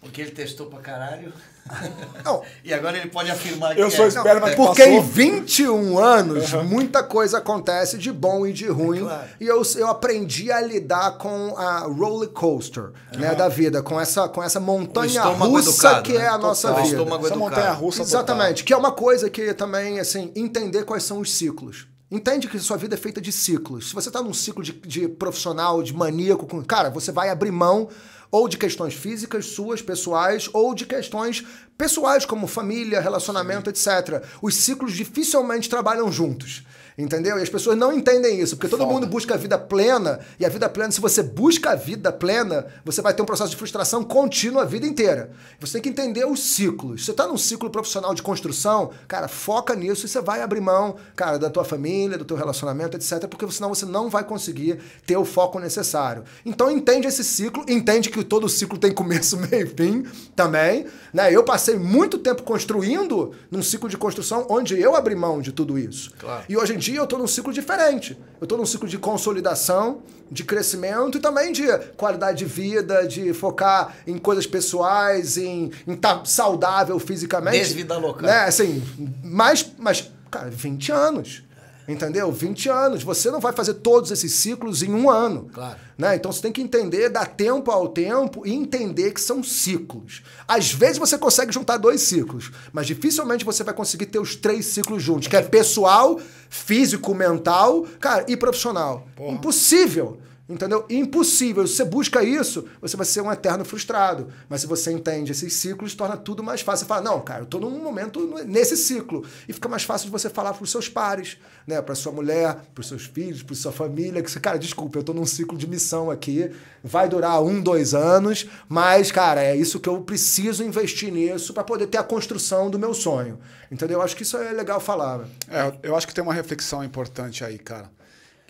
Porque ele testou pra caralho. [LAUGHS] Não. e agora ele pode afirmar que. Eu sou é. esperto, mas Porque passou. em 21 anos, uhum. muita coisa acontece de bom e de ruim. É claro. E eu, eu aprendi a lidar com a roller coaster uhum. né, da vida, com essa, com essa montanha russa educado, que né? é a né? total. nossa vida. essa montanha russa. Exatamente. Total. Que é uma coisa que também, assim, entender quais são os ciclos. Entende que sua vida é feita de ciclos. Se você está num ciclo de, de profissional, de maníaco, cara, você vai abrir mão ou de questões físicas suas, pessoais, ou de questões pessoais, como família, relacionamento, Sim. etc. Os ciclos dificilmente trabalham juntos. Entendeu? E as pessoas não entendem isso, porque todo Foda. mundo busca a vida plena, e a vida plena, se você busca a vida plena, você vai ter um processo de frustração contínua a vida inteira. Você tem que entender os ciclos. Você está num ciclo profissional de construção, cara, foca nisso e você vai abrir mão, cara, da tua família, do teu relacionamento, etc, porque senão você não vai conseguir ter o foco necessário. Então entende esse ciclo, entende que todo ciclo tem começo, [LAUGHS] meio e fim também, né? Eu passei muito tempo construindo num ciclo de construção onde eu abri mão de tudo isso. Claro. E hoje em dia eu estou num ciclo diferente. Eu estou num ciclo de consolidação, de crescimento e também de qualidade de vida, de focar em coisas pessoais, em estar tá saudável fisicamente. Desvida louca. Né? Assim, mais, mais, cara, 20 anos. Entendeu? 20 anos. Você não vai fazer todos esses ciclos em um ano. Claro. Né? Então você tem que entender, dar tempo ao tempo e entender que são ciclos. Às vezes você consegue juntar dois ciclos, mas dificilmente você vai conseguir ter os três ciclos juntos, que é pessoal, físico, mental, cara, e profissional. Porra. Impossível. Entendeu? Impossível. Se você busca isso, você vai ser um eterno frustrado. Mas se você entende esses ciclos, torna tudo mais fácil. Você fala, não, cara, eu estou num momento nesse ciclo. E fica mais fácil de você falar para os seus pares, né? Para sua mulher, para os seus filhos, para sua família. Que você, cara, desculpa, eu estou num ciclo de missão aqui. Vai durar um, dois anos, mas, cara, é isso que eu preciso investir nisso para poder ter a construção do meu sonho. Entendeu? Eu acho que isso é legal falar. Né? É, eu acho que tem uma reflexão importante aí, cara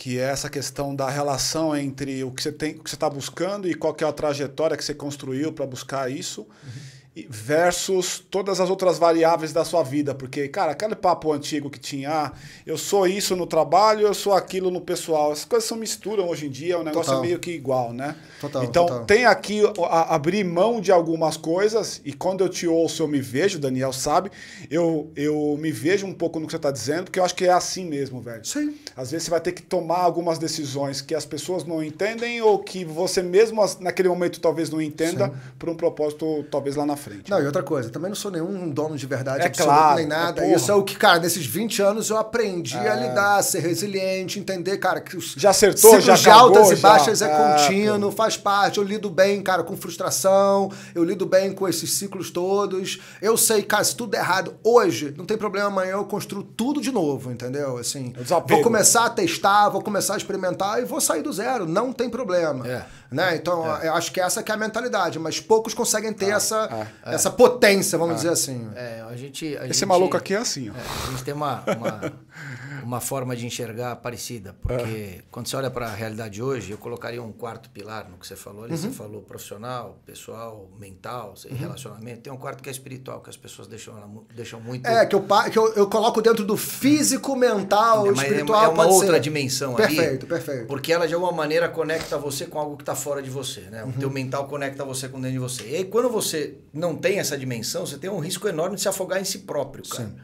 que é essa questão da relação entre o que você tem, o que você está buscando e qual que é a trajetória que você construiu para buscar isso. Uhum versus todas as outras variáveis da sua vida, porque cara, aquele papo antigo que tinha, ah, eu sou isso no trabalho, eu sou aquilo no pessoal, essas coisas são misturam hoje em dia, o negócio é total. é meio que igual, né? Total, então total. tem aqui a, abrir mão de algumas coisas e quando eu te ouço eu me vejo, Daniel sabe, eu eu me vejo um pouco no que você está dizendo, porque eu acho que é assim mesmo, velho. Sim. Às vezes você vai ter que tomar algumas decisões que as pessoas não entendem ou que você mesmo naquele momento talvez não entenda Sim. por um propósito talvez lá na frente. Não, né? e outra coisa, também não sou nenhum dono de verdade é absoluto claro, nem nada. É Isso é o que, cara, nesses 20 anos eu aprendi é. a lidar, a ser resiliente, entender, cara, que os já acertou, já de acabou, altas e baixas é, é contínuo, faz parte. Eu lido bem, cara, com frustração, eu lido bem com esses ciclos todos. Eu sei, cara, se tudo der errado hoje, não tem problema, amanhã eu construo tudo de novo, entendeu? Assim, vou começar a testar, vou começar a experimentar e vou sair do zero, não tem problema. É. Né? É, então, é. eu acho que essa que é a mentalidade, mas poucos conseguem ter ah, essa, ah, é. essa potência, vamos ah. dizer assim. A gente, a Esse gente, maluco aqui é assim. Ó. a gente tem uma [LAUGHS] uma forma de enxergar parecida. Porque quando você olha para a realidade hoje, eu colocaria um quarto pilar no que você falou ali. Uhum. Você falou profissional, pessoal, mental, uhum. relacionamento. Tem um quarto que é espiritual, que as pessoas deixam, deixam muito. É, que eu, que eu, eu coloco dentro do físico, mental, é, é espiritual. É uma outra ser. dimensão perfeito, ali. Perfeito, perfeito. Porque ela de alguma maneira conecta você com algo que está fora de você. Né? Uhum. O teu mental conecta você com dentro de você. E aí, quando você não tem essa dimensão, você tem um risco enorme de se afogar em si próprio, cara. Sim.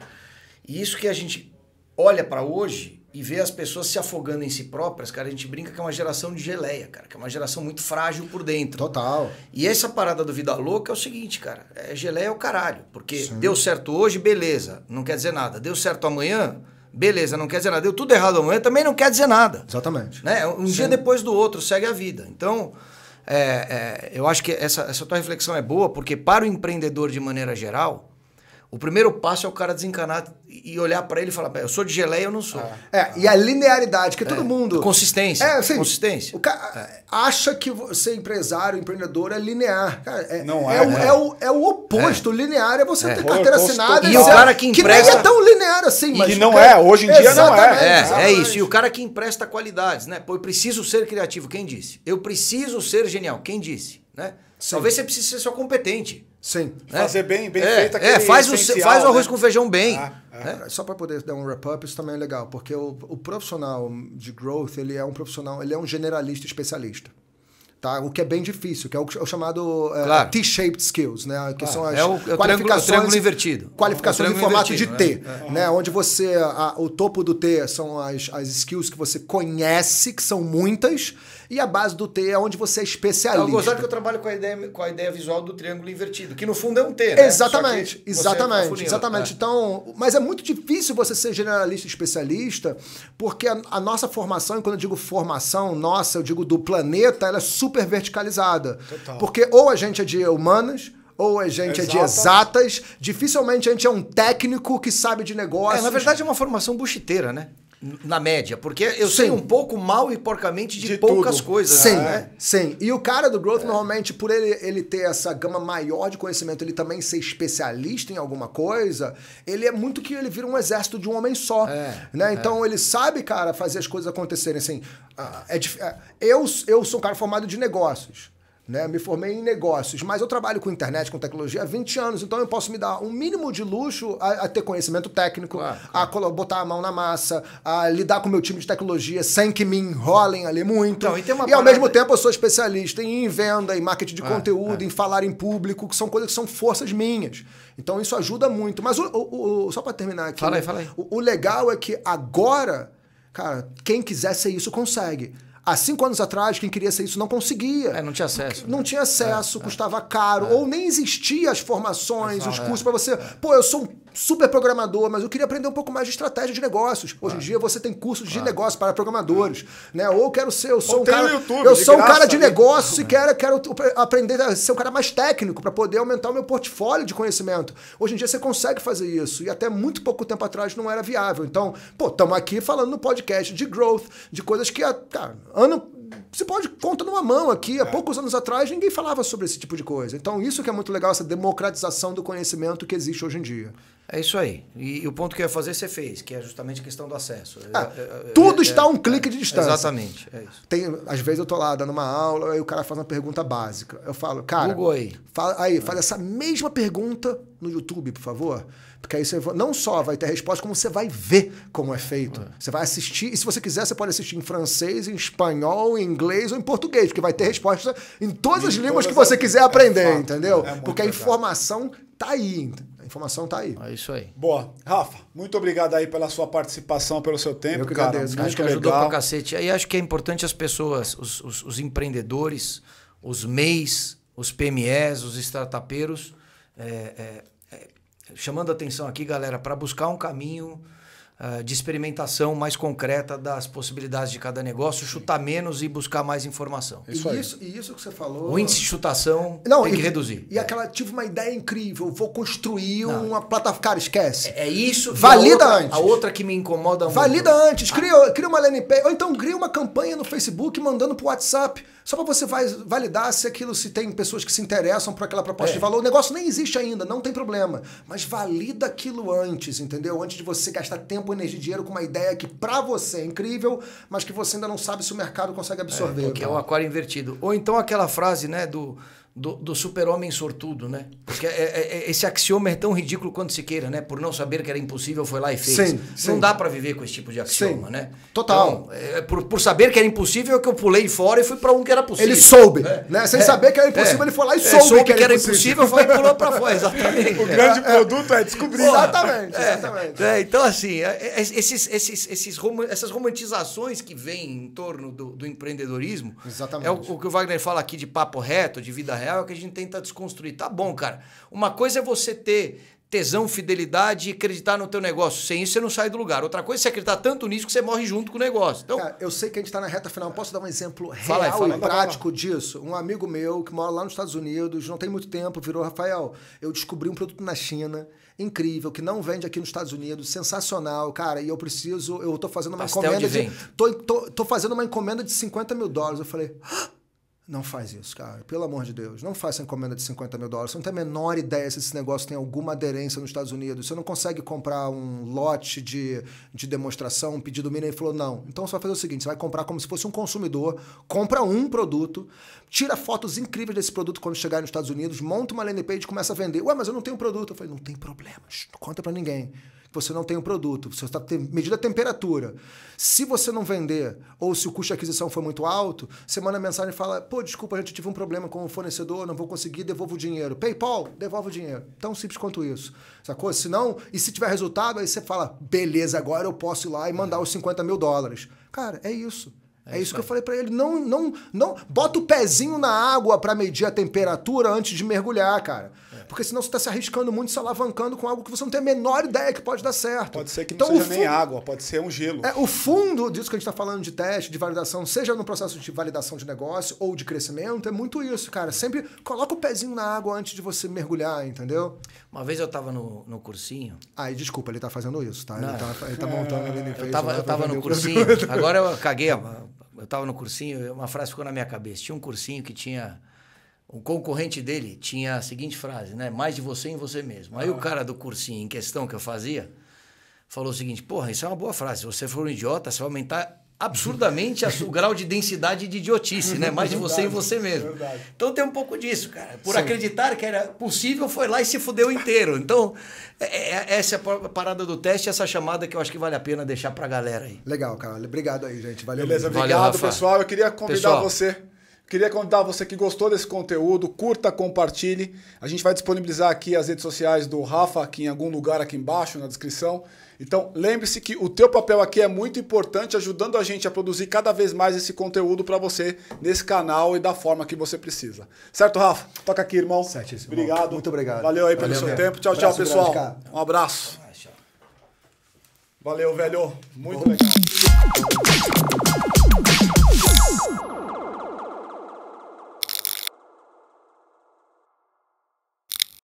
E isso que a gente olha para hoje e vê as pessoas se afogando em si próprias, cara, a gente brinca que é uma geração de geleia, cara, que é uma geração muito frágil por dentro. Total. E essa parada do vida louca é o seguinte, cara, é geleia é o caralho, porque Sim. deu certo hoje, beleza, não quer dizer nada. Deu certo amanhã, beleza, não quer dizer nada. Deu tudo errado amanhã, também não quer dizer nada. Exatamente. Né? Um Sim. dia depois do outro, segue a vida. Então, é, é, eu acho que essa, essa tua reflexão é boa, porque para o empreendedor de maneira geral, o primeiro passo é o cara desencanar e olhar para ele e falar: eu sou de geleia, eu não sou. Ah, é, ah, e a linearidade, que é, todo mundo. Consistência. É, assim, consistência. O cara acha que ser empresário, empreendedor é linear. Cara, é, não é. é o, né? é, o, é o oposto. É. Linear é você é. ter carteira assinada. E, o cara que empresta. Que nem é tão linear assim, mas. E não cara, é, hoje em dia não é. Né? É, é isso. E o cara que empresta qualidades, né? Pô, eu preciso ser criativo, quem disse? Eu preciso ser genial, quem disse? Né? Talvez você precise ser só competente. Sim. Né? Fazer bem, bem é, feito é, aquele É, faz o, faz o arroz né? com feijão bem. Ah, ah. É, só para poder dar um wrap-up, isso também é legal, porque o, o profissional de growth, ele é um profissional, ele é um generalista especialista tá? O que é bem difícil, que é o, o chamado é, claro. T-shaped skills, né? Que ah, são é as é o, é o qualificações triângulo invertido. Qualificações é em formato de T, né? né? Ah. Onde você a, o topo do T são as, as skills que você conhece, que são muitas, e a base do T é onde você é especialista. Então, eu gosto que eu trabalho com a, ideia, com a ideia visual do triângulo invertido, que no fundo é um T, né? Exatamente, é exatamente, é exatamente. É. Então, mas é muito difícil você ser generalista e especialista, porque a, a, nossa formação, e quando eu digo formação nossa, eu digo do planeta, ela é super verticalizada. Total. Porque ou a gente é de humanas, ou a gente é de exatas, dificilmente a gente é um técnico que sabe de negócios. É, na verdade é uma formação buchiteira, né? Na média, porque eu sei um pouco mal e porcamente de, de poucas tudo. coisas. Sim, né? Sim. E o cara do Growth, é. normalmente, por ele, ele ter essa gama maior de conhecimento, ele também ser especialista em alguma coisa, ele é muito que ele vira um exército de um homem só. É. Né? É. Então ele sabe, cara, fazer as coisas acontecerem assim. Ah, é, é, eu, eu sou um cara formado de negócios. Né? Me formei em negócios, mas eu trabalho com internet, com tecnologia há 20 anos, então eu posso me dar um mínimo de luxo a, a ter conhecimento técnico, claro, claro. a botar a mão na massa, a lidar com o meu time de tecnologia sem que me enrolem ali muito. Então, e, e parada... ao mesmo tempo eu sou especialista em venda, em marketing de é, conteúdo, é. em falar em público, que são coisas que são forças minhas. Então isso ajuda muito. Mas o, o, o só para terminar aqui, fala aí, fala aí. O, o legal é que agora, cara, quem quiser ser isso consegue. Há cinco anos atrás, quem queria ser isso não conseguia. É, não tinha acesso. Né? Não né? tinha acesso, é, é. custava caro, é. ou nem existia as formações, Exato, os é. cursos para você. Pô, eu sou um super programador, mas eu queria aprender um pouco mais de estratégia de negócios. Hoje em dia você tem cursos de negócio para programadores, né? Ou quero ser, eu sou Ou um cara, YouTube, eu sou um cara de negócio e é. quero, quero aprender a ser um cara mais técnico para poder aumentar o meu portfólio de conhecimento. Hoje em dia você consegue fazer isso e até muito pouco tempo atrás não era viável. Então, pô, estamos aqui falando no podcast de growth, de coisas que, cara, ah, tá, ano você pode conta numa mão aqui. Há é. poucos anos atrás ninguém falava sobre esse tipo de coisa. Então isso que é muito legal, essa democratização do conhecimento que existe hoje em dia. É isso aí. E, e o ponto que eu ia fazer você fez, que é justamente a questão do acesso. Ah, é, é, é, é, tudo é, está a um clique de distância. Exatamente, é isso. Tem, às vezes eu estou lá dando uma aula e o cara faz uma pergunta básica. Eu falo, cara, Google aí, fala, aí faz essa mesma pergunta no YouTube, por favor. Porque aí você não só vai ter resposta, como você vai ver como é feito. É. Você vai assistir, e se você quiser, você pode assistir em francês, em espanhol, em inglês ou em português, porque vai ter resposta em todas as línguas que você quiser aprender, é fato, entendeu? É porque a informação tá aí. A informação tá aí. É isso aí. Boa. Rafa, muito obrigado aí pela sua participação, pelo seu tempo. Eu que cara, agradeço. Acho que ajudou legal. pra cacete. Aí acho que é importante as pessoas, os, os, os empreendedores, os MEIs, os PMEs, os startupeiros, é, é, chamando atenção aqui, galera, para buscar um caminho ah, de experimentação mais concreta das possibilidades de cada negócio, chutar menos e buscar mais informação. Isso e, isso, e isso que você falou. O índice de chutação Não, tem e, que reduzir. E aquela, tive uma ideia incrível, vou construir Não. uma plataforma. Cara, esquece. É, é isso. Valida a outra, antes. A outra que me incomoda muito. Valida ah. antes. Cria, cria uma LNP Ou então cria uma campanha no Facebook mandando pro WhatsApp. Só para você validar se aquilo, se tem pessoas que se interessam por aquela proposta é. de valor. O negócio nem existe ainda, não tem problema. Mas valida aquilo antes, entendeu? Antes de você gastar tempo tempo, energia e dinheiro com uma ideia que para você é incrível, mas que você ainda não sabe se o mercado consegue absorver. É, que é o então. aquário invertido. Ou então aquela frase, né, do do, do super-homem sortudo, né? Porque é, é, é, esse axioma é tão ridículo quanto se queira, né? Por não saber que era impossível, foi lá e fez. Sim, sim. Não dá para viver com esse tipo de axioma, sim. né? Total. Então, é, é, por, por saber que era impossível é que eu pulei fora e fui para um que era possível. Ele soube, é. né? Sem saber que era impossível, ele foi lá e soube, soube que, que era impossível. foi e pulou para fora, exatamente. [LAUGHS] O grande produto é descobrir. Exatamente, exatamente. então, assim, esses, esses, esses rom essas romantizações que vêm em torno do, do empreendedorismo... Exatamente. É o, o que o Wagner fala aqui de papo reto, de vida reta, real é que a gente tenta desconstruir. Tá bom, cara. Uma coisa é você ter tesão, fidelidade e acreditar no teu negócio. Sem isso, você não sai do lugar. Outra coisa é você acreditar tanto nisso que você morre junto com o negócio. Então, cara, eu sei que a gente está na reta final. Posso dar um exemplo fala real aí, fala, e prático disso? Um amigo meu que mora lá nos Estados Unidos, não tem muito tempo, virou Rafael. Eu descobri um produto na China incrível, que não vende aqui nos Estados Unidos, sensacional, cara. E eu preciso, eu tô fazendo uma Pastel encomenda de. de tô, tô, tô, fazendo uma encomenda de 50 mil dólares. Eu falei, ah, não faz isso, cara. Pelo amor de Deus. Não faz essa encomenda de 50 mil dólares. Você não tem a menor ideia se esse negócio tem alguma aderência nos Estados Unidos. Você não consegue comprar um lote de, de demonstração, um pedido mínimo. Ele falou, não. Então você vai fazer o seguinte: você vai comprar como se fosse um consumidor, compra um produto, tira fotos incríveis desse produto quando chegar nos Estados Unidos, monta uma landing page e começa a vender. Ué, mas eu não tenho produto. Eu falei, não tem problema. Não conta para ninguém você não tem o produto, você está medindo a temperatura. Se você não vender, ou se o custo de aquisição foi muito alto, você manda mensagem e fala: pô, desculpa, a gente tive um problema com o fornecedor, não vou conseguir, devolvo o dinheiro. PayPal, devolvo o dinheiro. Tão simples quanto isso. Sacou? Se não, e se tiver resultado, aí você fala: beleza, agora eu posso ir lá e mandar é. os 50 mil dólares. Cara, é isso. É, é isso que eu falei para ele. Não, não, não. Bota o pezinho na água para medir a temperatura antes de mergulhar, cara porque senão você está se arriscando muito, se alavancando com algo que você não tem a menor ideia que pode dar certo. Pode ser que então, não seja fundo, nem água, pode ser um gelo. É, o fundo disso que a gente está falando de teste, de validação, seja no processo de validação de negócio ou de crescimento, é muito isso, cara. Sempre coloca o pezinho na água antes de você mergulhar, entendeu? Uma vez eu estava no, no cursinho. Ah, e desculpa, ele está fazendo isso, tá? Não. Tá, ele está tá montando ali Eu estava no cursinho. [LAUGHS] Agora eu caguei. Eu estava no cursinho, uma frase ficou na minha cabeça. Tinha um cursinho que tinha um concorrente dele tinha a seguinte frase, né? Mais de você em você mesmo. Aí ah. o cara do cursinho em questão que eu fazia falou o seguinte: porra, isso é uma boa frase. Se você for um idiota, você vai aumentar absurdamente o grau de densidade de idiotice, né? Mais de [LAUGHS] você em você mesmo. Verdade. Então tem um pouco disso, cara. Por Sim. acreditar que era possível, foi lá e se fudeu inteiro. Então, é, é, é essa é a parada do teste, essa chamada que eu acho que vale a pena deixar pra galera aí. Legal, cara. Obrigado aí, gente. Valeu. Beleza, obrigado, Valeu, pessoal. Eu queria convidar pessoal, você Queria convidar você que gostou desse conteúdo, curta, compartilhe. A gente vai disponibilizar aqui as redes sociais do Rafa aqui em algum lugar aqui embaixo na descrição. Então, lembre-se que o teu papel aqui é muito importante, ajudando a gente a produzir cada vez mais esse conteúdo para você nesse canal e da forma que você precisa. Certo, Rafa? Toca aqui, irmão. Certíssimo. Obrigado. Muito obrigado. Valeu aí pelo Valeu, seu tempo. Tchau, tchau, pessoal. Grande, um abraço. Valeu, velho. Muito Bom. legal.